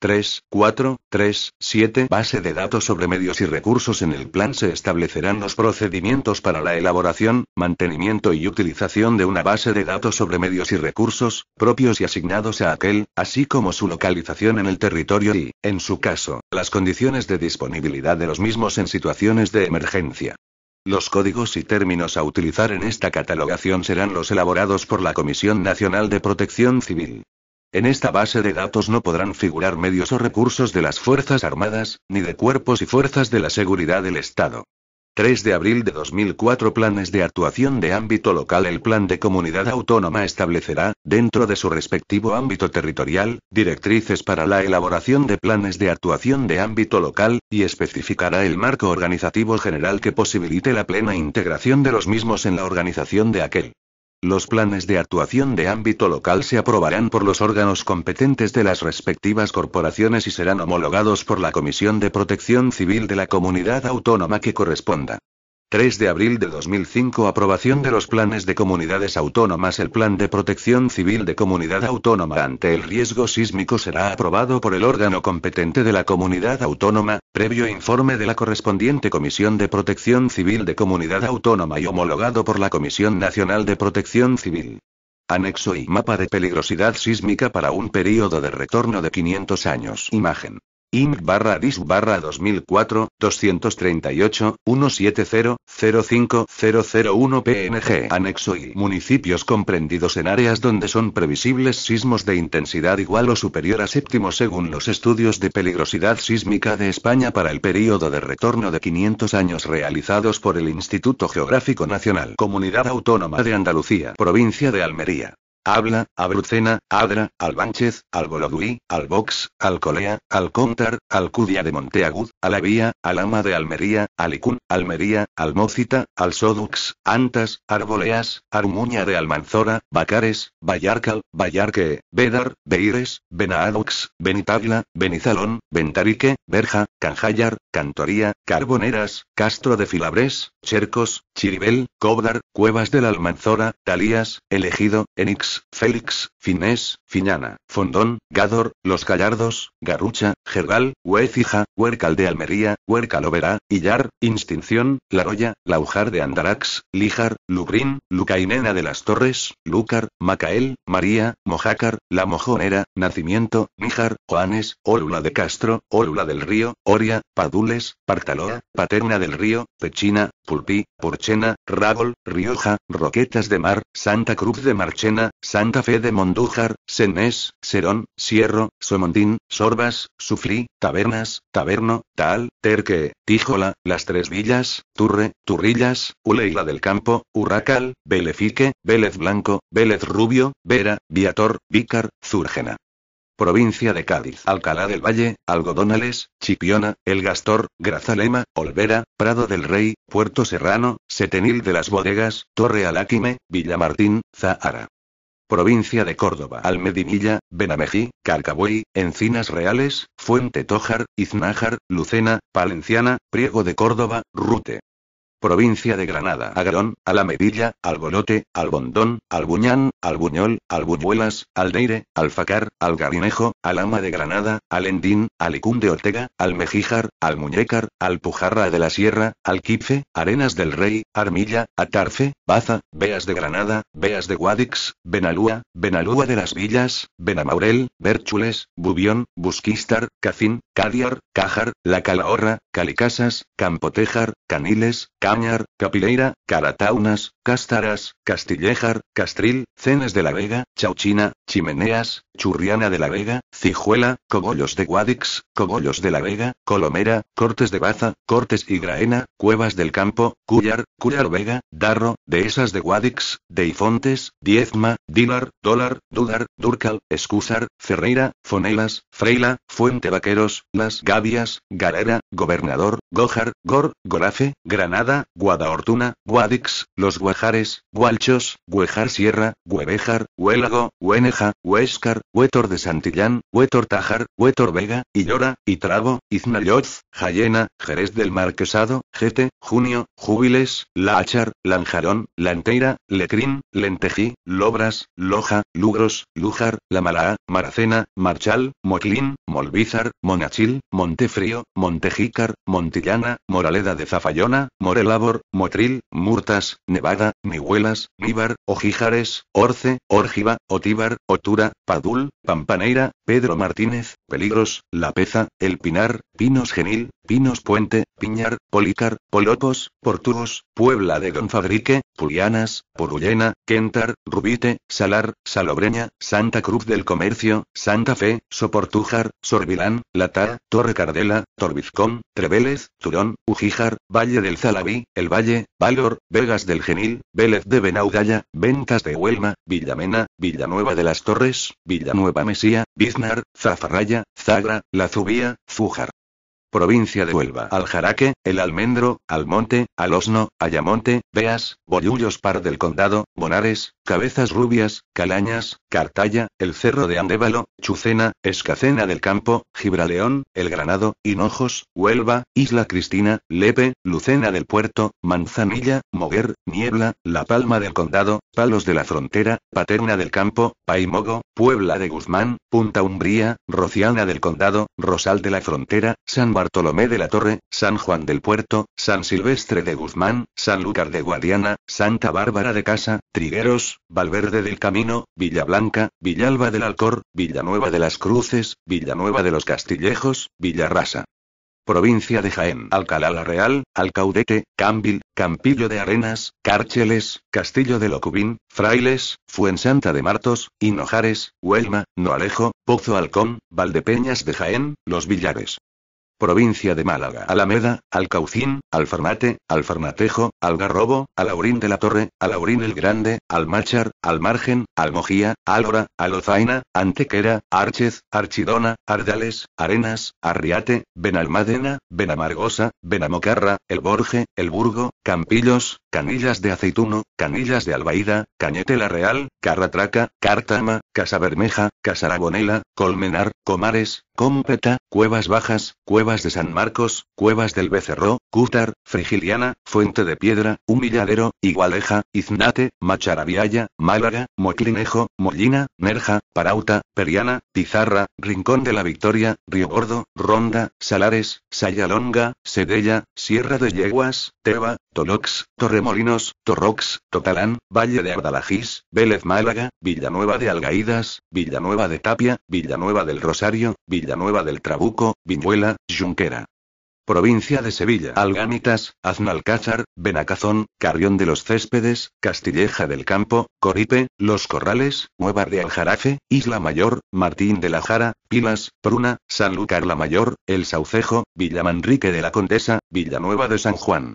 Speaker 1: 3, 4, 3, 7. Base de datos sobre medios y recursos. En el plan se establecerán los procedimientos para la elaboración, mantenimiento y utilización de una base de datos sobre medios y recursos, propios y asignados a aquel, así como su localización en el territorio y, en su caso, las condiciones de disponibilidad de los mismos en situaciones de emergencia. Los códigos y términos a utilizar en esta catalogación serán los elaborados por la Comisión Nacional de Protección Civil. En esta base de datos no podrán figurar medios o recursos de las Fuerzas Armadas, ni de cuerpos y fuerzas de la seguridad del Estado. 3 de abril de 2004 Planes de actuación de ámbito local El plan de comunidad autónoma establecerá, dentro de su respectivo ámbito territorial, directrices para la elaboración de planes de actuación de ámbito local, y especificará el marco organizativo general que posibilite la plena integración de los mismos en la organización de aquel. Los planes de actuación de ámbito local se aprobarán por los órganos competentes de las respectivas corporaciones y serán homologados por la Comisión de Protección Civil de la comunidad autónoma que corresponda. 3 de abril de 2005 Aprobación de los planes de comunidades autónomas El plan de protección civil de comunidad autónoma ante el riesgo sísmico será aprobado por el órgano competente de la comunidad autónoma, previo informe de la correspondiente Comisión de Protección Civil de Comunidad Autónoma y homologado por la Comisión Nacional de Protección Civil. Anexo y mapa de peligrosidad sísmica para un período de retorno de 500 años. Imagen. Inc. barra DIS barra 2004, 238, 170, 05001 PNG. Anexo y municipios comprendidos en áreas donde son previsibles sismos de intensidad igual o superior a séptimo según los estudios de peligrosidad sísmica de España para el período de retorno de 500 años realizados por el Instituto Geográfico Nacional. Comunidad Autónoma de Andalucía. Provincia de Almería. Habla, Abrucena, Adra, Albánchez, Alboloduí, Albox, Alcolea, Alcóntar, Alcudia de Monteagud, Alabía, Alama de Almería, Alicún, Almería, Almócita, Alsodux, Antas, Arboleas, Armuña de Almanzora, Bacares, Bayarcal, Bayarque, Bedar, Beires, Benaadox, Benitagla, Benizalón, Ventarique, Berja, Canjallar, Cantoría, Carboneras, Castro de Filabrés, Chercos, Chiribel, Cobdar, Cuevas de la Almanzora, Talías, Elegido, Enix, Félix, Finés, Fiñana, Fondón, Gador, Los Gallardos, Garrucha, Gergal, Huecija, Huércal de Almería, Huercal Oberá, Illar, Instinción, Laroya, Laujar de Andarax, Líjar, Lubrín, Lucainena de las Torres, Lúcar, Macael, María, Mojácar, La Mojonera, Nacimiento, Míjar, Juanes, Ólula de Castro, Ólula del Río, Oria, Padules, Partaloa, Paterna del Río, Pechina, Pulpí, Porchena, Rábol, Rioja, Roquetas de Mar, Santa Cruz de Marchena, Santa Fe de Mondújar, Senés, Serón, Sierro, Somondín, Sorbas, Suflí, Tabernas, Taberno, Tal, Terque, Tijola, Las Tres Villas, Turre, Turrillas, Uleila del Campo, Urracal, Belefique, Vélez Blanco, Vélez Rubio, Vera, Viator, Vícar, Zúrgena. Provincia de Cádiz, Alcalá del Valle, Algodónales, Chipiona, El Gastor, Grazalema, Olvera, Prado del Rey, Puerto Serrano, Setenil de las Bodegas, Torre Aláquime, Villamartín, Zahara provincia de Córdoba, Almedinilla, Benamejí, Carcabuey, Encinas Reales, Fuente Tojar, Iznájar, Lucena, Palenciana, Priego de Córdoba, Rute provincia de Granada, Agrón, Alamedilla, Albolote, Albondón, Albuñán, Albuñol, Albuñuelas, Aldeire, Alfacar, Algarinejo, Alama de Granada, Alendín, Alicún de Ortega, Almejíjar, Almuñécar, Alpujarra de la Sierra, Alquife, Arenas del Rey, Armilla, Atarfe, Baza, Beas de Granada, Beas de Guadix, Benalúa, Benalúa de las Villas, Benamaurel, Bérchules, Bubión, Busquistar, Cacín, Cadiar, Cajar, La Calahorra, Calicasas, Campotejar, Caniles, Cañar, Capileira, Carataunas, Castaras, Castillejar, Castril, Cenes de la Vega, Chauchina, Chimeneas, Churriana de la Vega, Cijuela, Cogollos de Guadix, Cogollos de la Vega, Colomera, Cortes de Baza, Cortes y Graena, Cuevas del Campo, Cuyar, Cullar Vega, Darro, Dehesas de Guadix, Deifontes, Diezma, Dilar, Dólar, Dudar, Durcal, Escúzar, Ferreira, Fonelas, Freila, Fuente Vaqueros, Las Gavias, Galera, Gobernador, Gojar, Gor, Gorafe, Granada, Guadaortuna, Guadix, Los Guajares, Gualchos, Guejar Sierra, Guebejar, Huélago, Hueneja, Huescar, Huetor de Santillán, Huetor Tajar, Huetor Vega, Illora, Itrabo, Iznalloz, Jayena, Jerez del Marquesado, Gete, Junio, Júbiles, Láchar, Lanjarón, Lanteira, Lecrín, Lentejí, Lobras, Loja, Lugros, Lujar, La Malaa, Maracena, Marchal, Moclin, Molbizar, Monachil, Montefrío, Montejí Mojícar, Montillana, Moraleda de Zafayona, Morelabor, Motril, Murtas, Nevada, Mihuelas, Níbar, Ojíjares, Orce, Órgiva, Otíbar, Otura, Padul, Pampaneira, Pedro Martínez, Peligros, La Peza, El Pinar, Pinos Genil, Pinos Puente, Piñar, Policar, Polopos, Portugos, Puebla de Don Fabrique, Pulianas, Porullena, Quentar, Rubite, Salar, Salobreña, Santa Cruz del Comercio, Santa Fe, Soportújar, Sorbilán, Latá, Torre Cardela, Torbizcón, Trevélez, Turón, Ujíjar, Valle del Zalaví, El Valle, Valor, Vegas del Genil, Vélez de Benaudalla, Ventas de Huelma, Villamena, Villanueva de las Torres, Villanueva Mesía, Biznar, Zafarraya, Zagra, La Zubía, Zújar provincia de Huelva, al Jaraque, el Almendro, Almonte, Alosno, Ayamonte, Beas, Boyullos Par del Condado, Bonares, Cabezas Rubias, Calañas, Cartaya, el Cerro de Andévalo, Chucena, Escacena del Campo, Gibraleón, El Granado, Hinojos, Huelva, Isla Cristina, Lepe, Lucena del Puerto, Manzanilla, Moguer, Niebla, La Palma del Condado, Palos de la Frontera, Paterna del Campo, Paimogo, Puebla de Guzmán, Punta Umbría, Rociana del Condado, Rosal de la Frontera, San Bartolomé de la Torre, San Juan del Puerto, San Silvestre de Guzmán, San Lúcar de Guadiana, Santa Bárbara de Casa, Trigueros, Valverde del Camino, Villablanca, Villalba del Alcor, Villanueva de las Cruces, Villanueva de los Castillejos, Villarrasa. Provincia de Jaén, Alcalá la Real, Alcaudete, Cambil, Campillo de Arenas, Cárcheles, Castillo de Locubín, Frailes, Fuensanta de Martos, Hinojares, Huelma, Noalejo, Pozo Alcón, Valdepeñas de Jaén, Los Villares. Provincia de Málaga. Alameda, Alcaucín, Alfarmate, Alfarmatejo, Algarrobo, Alaurín de la Torre, Alaurín el Grande, Almáchar, Almargen, Almojía, Álora, Alozaina, Antequera, Archez, Archidona, Ardales, Arenas, Arriate, Benalmádena, Benamargosa, Benamocarra, El Borje, El Burgo, Campillos, Canillas de Aceituno, Canillas de Albaída, Cañete la Real, Carratraca, Cártama, Casa Bermeja, Casarabonela, Colmenar, Comares, Cómpeta, Cuevas Bajas, Cuevas de San Marcos, Cuevas del Becerro, Cútar, Frigiliana, Fuente de Piedra, Humilladero, Igualeja, Iznate, Macharabiaya, Málaga, Moclinejo, Mollina, Nerja, Parauta, Periana, Pizarra, Rincón de la Victoria, Río Gordo, Ronda, Salares, Sayalonga, Sedella, Sierra de Yeguas, Teba, Tolox, Torremolinos, Torrox, Totalán, Valle de Ardalajís, Vélez Málaga, Villanueva de Algaídas, Villanueva de Tapia, Villanueva del Rosario, Villanueva del Trabuco, Viñuela, Junquera. Provincia de Sevilla. Alganitas, Aznalcázar, Benacazón, Carrión de los Céspedes, Castilleja del Campo, Coripe, Los Corrales, Nueva de Jarafe, Isla Mayor, Martín de la Jara, Pilas, Pruna, Sanlúcar la Mayor, El Saucejo, Villamanrique de la Condesa, Villanueva de San Juan.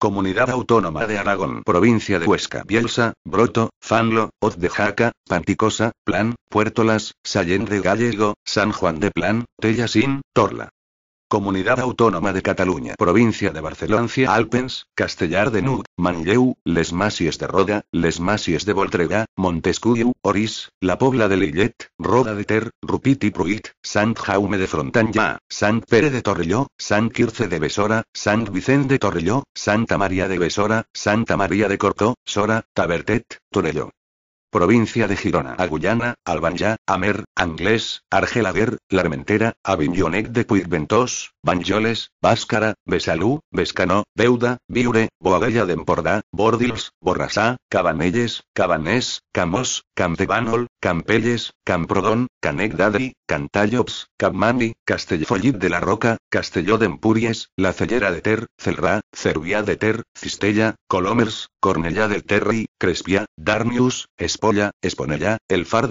Speaker 1: Comunidad Autónoma de Aragón, provincia de Huesca, Bielsa, Broto, Fanlo, Oz de Jaca, Panticosa, Plan, Puertolas, Sallén de Gallego, San Juan de Plan, Tellasín, Torla. Comunidad Autónoma de Cataluña, provincia de Barcelona, Alpens, Castellar de Nut, Manlleu, Les Masies de Roda, Les Masies de Voltrega, Montescuyu, Oris, La Pobla de Lillet, Roda de Ter, Rupit y Pruit, Sant Jaume de Frontanya, Sant Pere de Torrelló, Sant Quirce de Besora, Sant Vicente de Torrelló, Santa María de Besora, Santa María de Corcó, Sora, Tabertet, Torelló provincia de Girona Agullana, Guyana, Amer, Anglès, Argelaguer, L'Armentera, Avignonet de Puigventós, Banjoles, Bàscara, Besalú, Bescanó, Beuda, Viure, de d'Empordà, Bordils, Borrasá, Cabanelles, Cabanès, Camós, Campdevànol, Campelles, Camprodón, Canec d'Adri, Cantallops, Capmani, Castellfollit de la Roca, Castelló Empuries, La Cellera de Ter, Celrà, Cervià de Ter, Cistella, Colomers, Cornellà del Terri, Crespia, Darnius, España, Polla, Esponella, El Far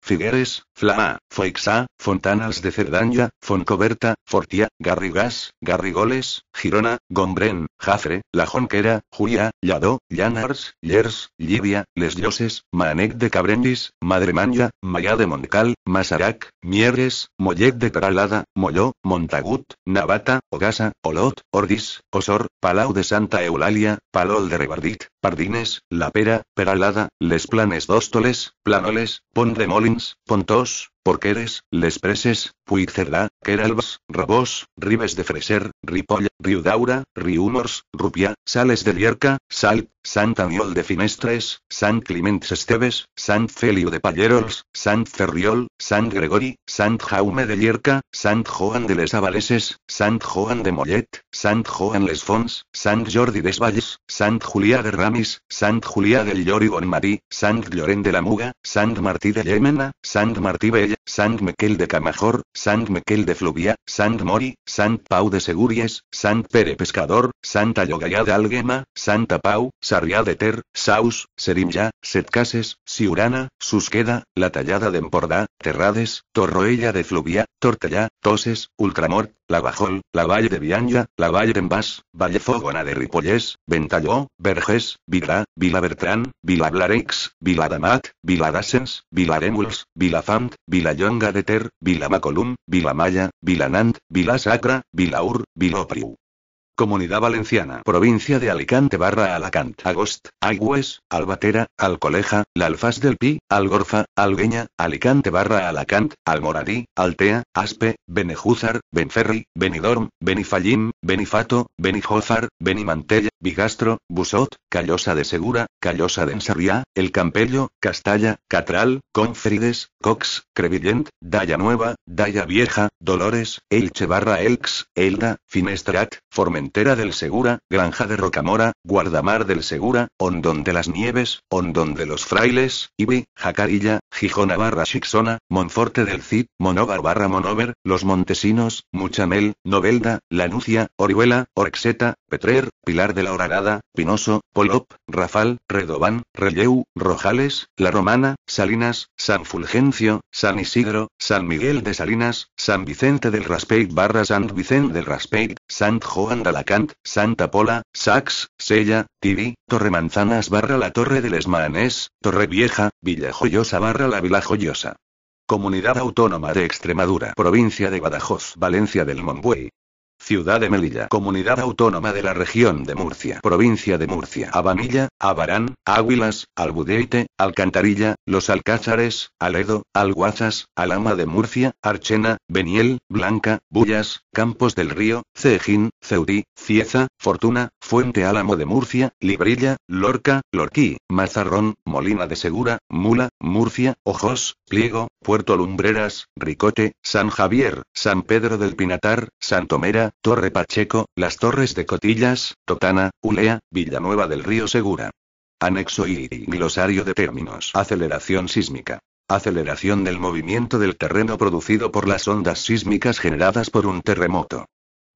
Speaker 1: Figueres, Flama, Foixá, Fontanas de Cerdanya, Foncoberta, Fortia, Garrigas, Garrigoles, Girona, Gombrén, Jafre, La Jonquera, Julia, Lladó, Llanars, Llers, Llivia, Les Dioses, Manec de Cabrendis, Madremanya, Maya de Montcal, Masarac, Mieres, Mollet de Peralada, Molló, Montagut, Navata, Ogasa, Olot, Ordis, Osor, Palau de Santa Eulalia, Palol de Rebardit, Pardines, La Pera, Peralada, Les Planes dóstoles Planoles, pon de Molins, Pontós, Porqueres, les preses, Puigcerda, Queralbas, Rabós, Ribes de Freser, Ripoll, Riudaura, Riumors, Rupia, Sales de Lierca, Salt, Sant Aniol de Finestres, Sant Climent Esteves, Sant Feliu de Pallerols, Sant Ferriol, Sant Gregori, Sant Jaume de Lierca, Sant Joan de les Avaleses, Sant Joan de Mollet, Sant Joan les Fons, Sant Jordi de Valles, Sant Julià de Ramis, Sant Julià del Llorigon i Sant Llorenç de la Muga, Sant Martí de Llémena, Sant Martí San Miquel de Camajor, San Miquel de Fluvia, San Mori, San Pau de Seguries, San Pere Pescador, Santa de Alguema, Santa Pau, Sarrià de Ter, Saus, Serimya, Setcases, Siurana, Susqueda, La Tallada de Empordà, Terrades, Torroella de Fluvia, Tortella, Toses, Ultramor, La La Valle de Vianya, La Vall Valle Vallefogona de Ripollès, Ventalló, Verges, Damat, Vila Vilablarex, Viladamat, Remuls, Vila Vilafant, Vila Vilayonga de Ter, Vilamacolum, Vilamaya, Vila Ur, Vilaur, Vilopriu. Comunidad Valenciana, provincia de Alicante barra Alacant, Agost, Aigües, Albatera, Alcoleja, La Alfaz del Pi, Algorfa, Algueña, Alicante barra Alacant, Almoradí, Altea, Aspe, Benejúzar, Benferri, Benidorm, Benifallim, Benifato, Benijózar, Benimantella, Bigastro, Busot, Callosa de Segura, Callosa de Ensarriá, El Campello, Castalla, Catral, Confrides, Cox, Crevillent, Daya Nueva, Daya Vieja, Dolores, Elche barra Elx, Elda, Finestrat, Formentera del Segura, Granja de Rocamora, Guardamar del Segura, Hondón de las Nieves, Hondón de los Frailes, Ibi, Jacarilla, Gijona barra Xixona, Monforte del Cid, Monóvar barra Monover, Los Montesinos, Muchamel, Novelda, Lanucia, Orihuela, Orexeta. Petrer, Pilar de la Horagada, Pinoso, Polop, Rafal, Redobán, Relleu, Rojales, La Romana, Salinas, San Fulgencio, San Isidro, San Miguel de Salinas, San Vicente del Raspeig barra San Vicente del Raspeit, Sant Joan Alacant, Santa Pola, Sax, Sella, Torre Manzanas barra la Torre del Esmaanés, Villa Villajoyosa barra la Joyosa. Comunidad Autónoma de Extremadura, provincia de Badajoz, Valencia del Monbuey, Ciudad de Melilla, Comunidad Autónoma de la Región de Murcia, Provincia de Murcia, Abanilla, Abarán, Águilas, Albudeite, Alcantarilla, Los Alcázares, Aledo, Alguazas, Alama de Murcia, Archena, Beniel, Blanca, Bullas, Campos del Río, Cejín, Ceudí, Cieza, Fortuna, Fuente Álamo de Murcia, Librilla, Lorca, Lorquí, Mazarrón, Molina de Segura, Mula, Murcia, Ojos, Pliego, Puerto Lumbreras, Ricote, San Javier, San Pedro del Pinatar, Santomera, Torre Pacheco, Las Torres de Cotillas, Totana, Ulea, Villanueva del Río Segura. Anexo y glosario de términos. Aceleración sísmica. Aceleración del movimiento del terreno producido por las ondas sísmicas generadas por un terremoto.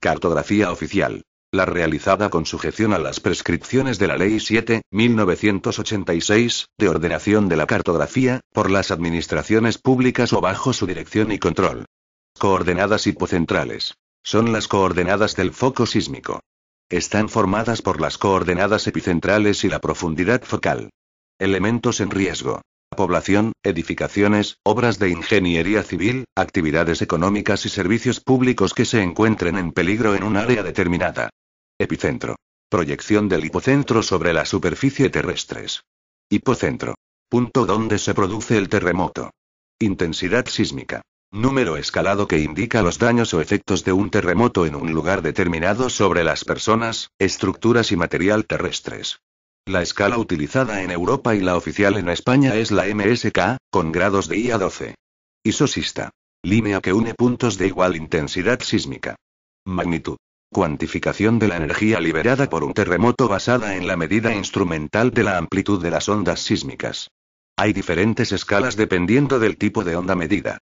Speaker 1: Cartografía oficial. La realizada con sujeción a las prescripciones de la Ley 7, 1986, de ordenación de la cartografía, por las administraciones públicas o bajo su dirección y control. Coordenadas hipocentrales. Son las coordenadas del foco sísmico. Están formadas por las coordenadas epicentrales y la profundidad focal. Elementos en riesgo. Población, edificaciones, obras de ingeniería civil, actividades económicas y servicios públicos que se encuentren en peligro en un área determinada. Epicentro. Proyección del hipocentro sobre la superficie terrestres. Hipocentro. Punto donde se produce el terremoto. Intensidad sísmica número escalado que indica los daños o efectos de un terremoto en un lugar determinado sobre las personas, estructuras y material terrestres. La escala utilizada en Europa y la oficial en España es la MSK, con grados de I a 12. Isosista. Línea que une puntos de igual intensidad sísmica. Magnitud. Cuantificación de la energía liberada por un terremoto basada en la medida instrumental de la amplitud de las ondas sísmicas. Hay diferentes escalas dependiendo del tipo de onda medida.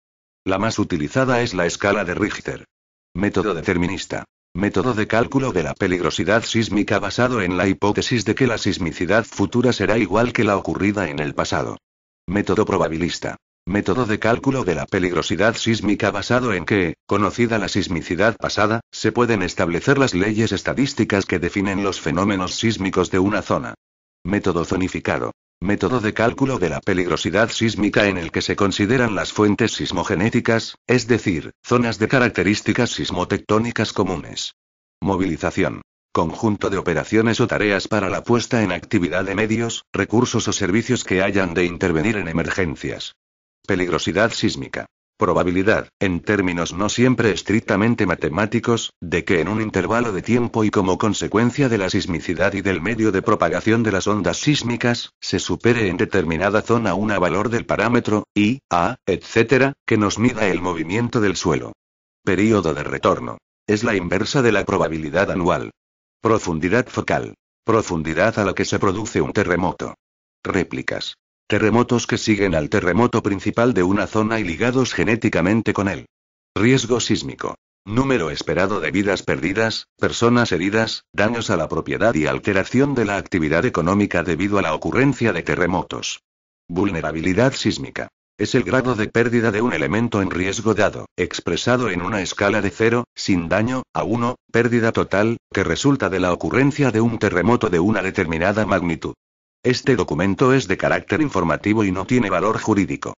Speaker 1: La más utilizada es la escala de Richter. Método determinista. Método de cálculo de la peligrosidad sísmica basado en la hipótesis de que la sismicidad futura será igual que la ocurrida en el pasado. Método probabilista. Método de cálculo de la peligrosidad sísmica basado en que, conocida la sismicidad pasada, se pueden establecer las leyes estadísticas que definen los fenómenos sísmicos de una zona. Método zonificado método de cálculo de la peligrosidad sísmica en el que se consideran las fuentes sismogenéticas, es decir, zonas de características sismotectónicas comunes. Movilización. Conjunto de operaciones o tareas para la puesta en actividad de medios, recursos o servicios que hayan de intervenir en emergencias. Peligrosidad sísmica probabilidad, en términos no siempre estrictamente matemáticos, de que en un intervalo de tiempo y como consecuencia de la sismicidad y del medio de propagación de las ondas sísmicas, se supere en determinada zona una valor del parámetro, I, A, etc., que nos mida el movimiento del suelo. Período de retorno. Es la inversa de la probabilidad anual. Profundidad focal. Profundidad a la que se produce un terremoto. Réplicas. Terremotos que siguen al terremoto principal de una zona y ligados genéticamente con él. Riesgo sísmico. Número esperado de vidas perdidas, personas heridas, daños a la propiedad y alteración de la actividad económica debido a la ocurrencia de terremotos. Vulnerabilidad sísmica. Es el grado de pérdida de un elemento en riesgo dado, expresado en una escala de 0, sin daño, a 1, pérdida total, que resulta de la ocurrencia de un terremoto de una determinada magnitud. Este documento es de carácter informativo y no tiene valor jurídico.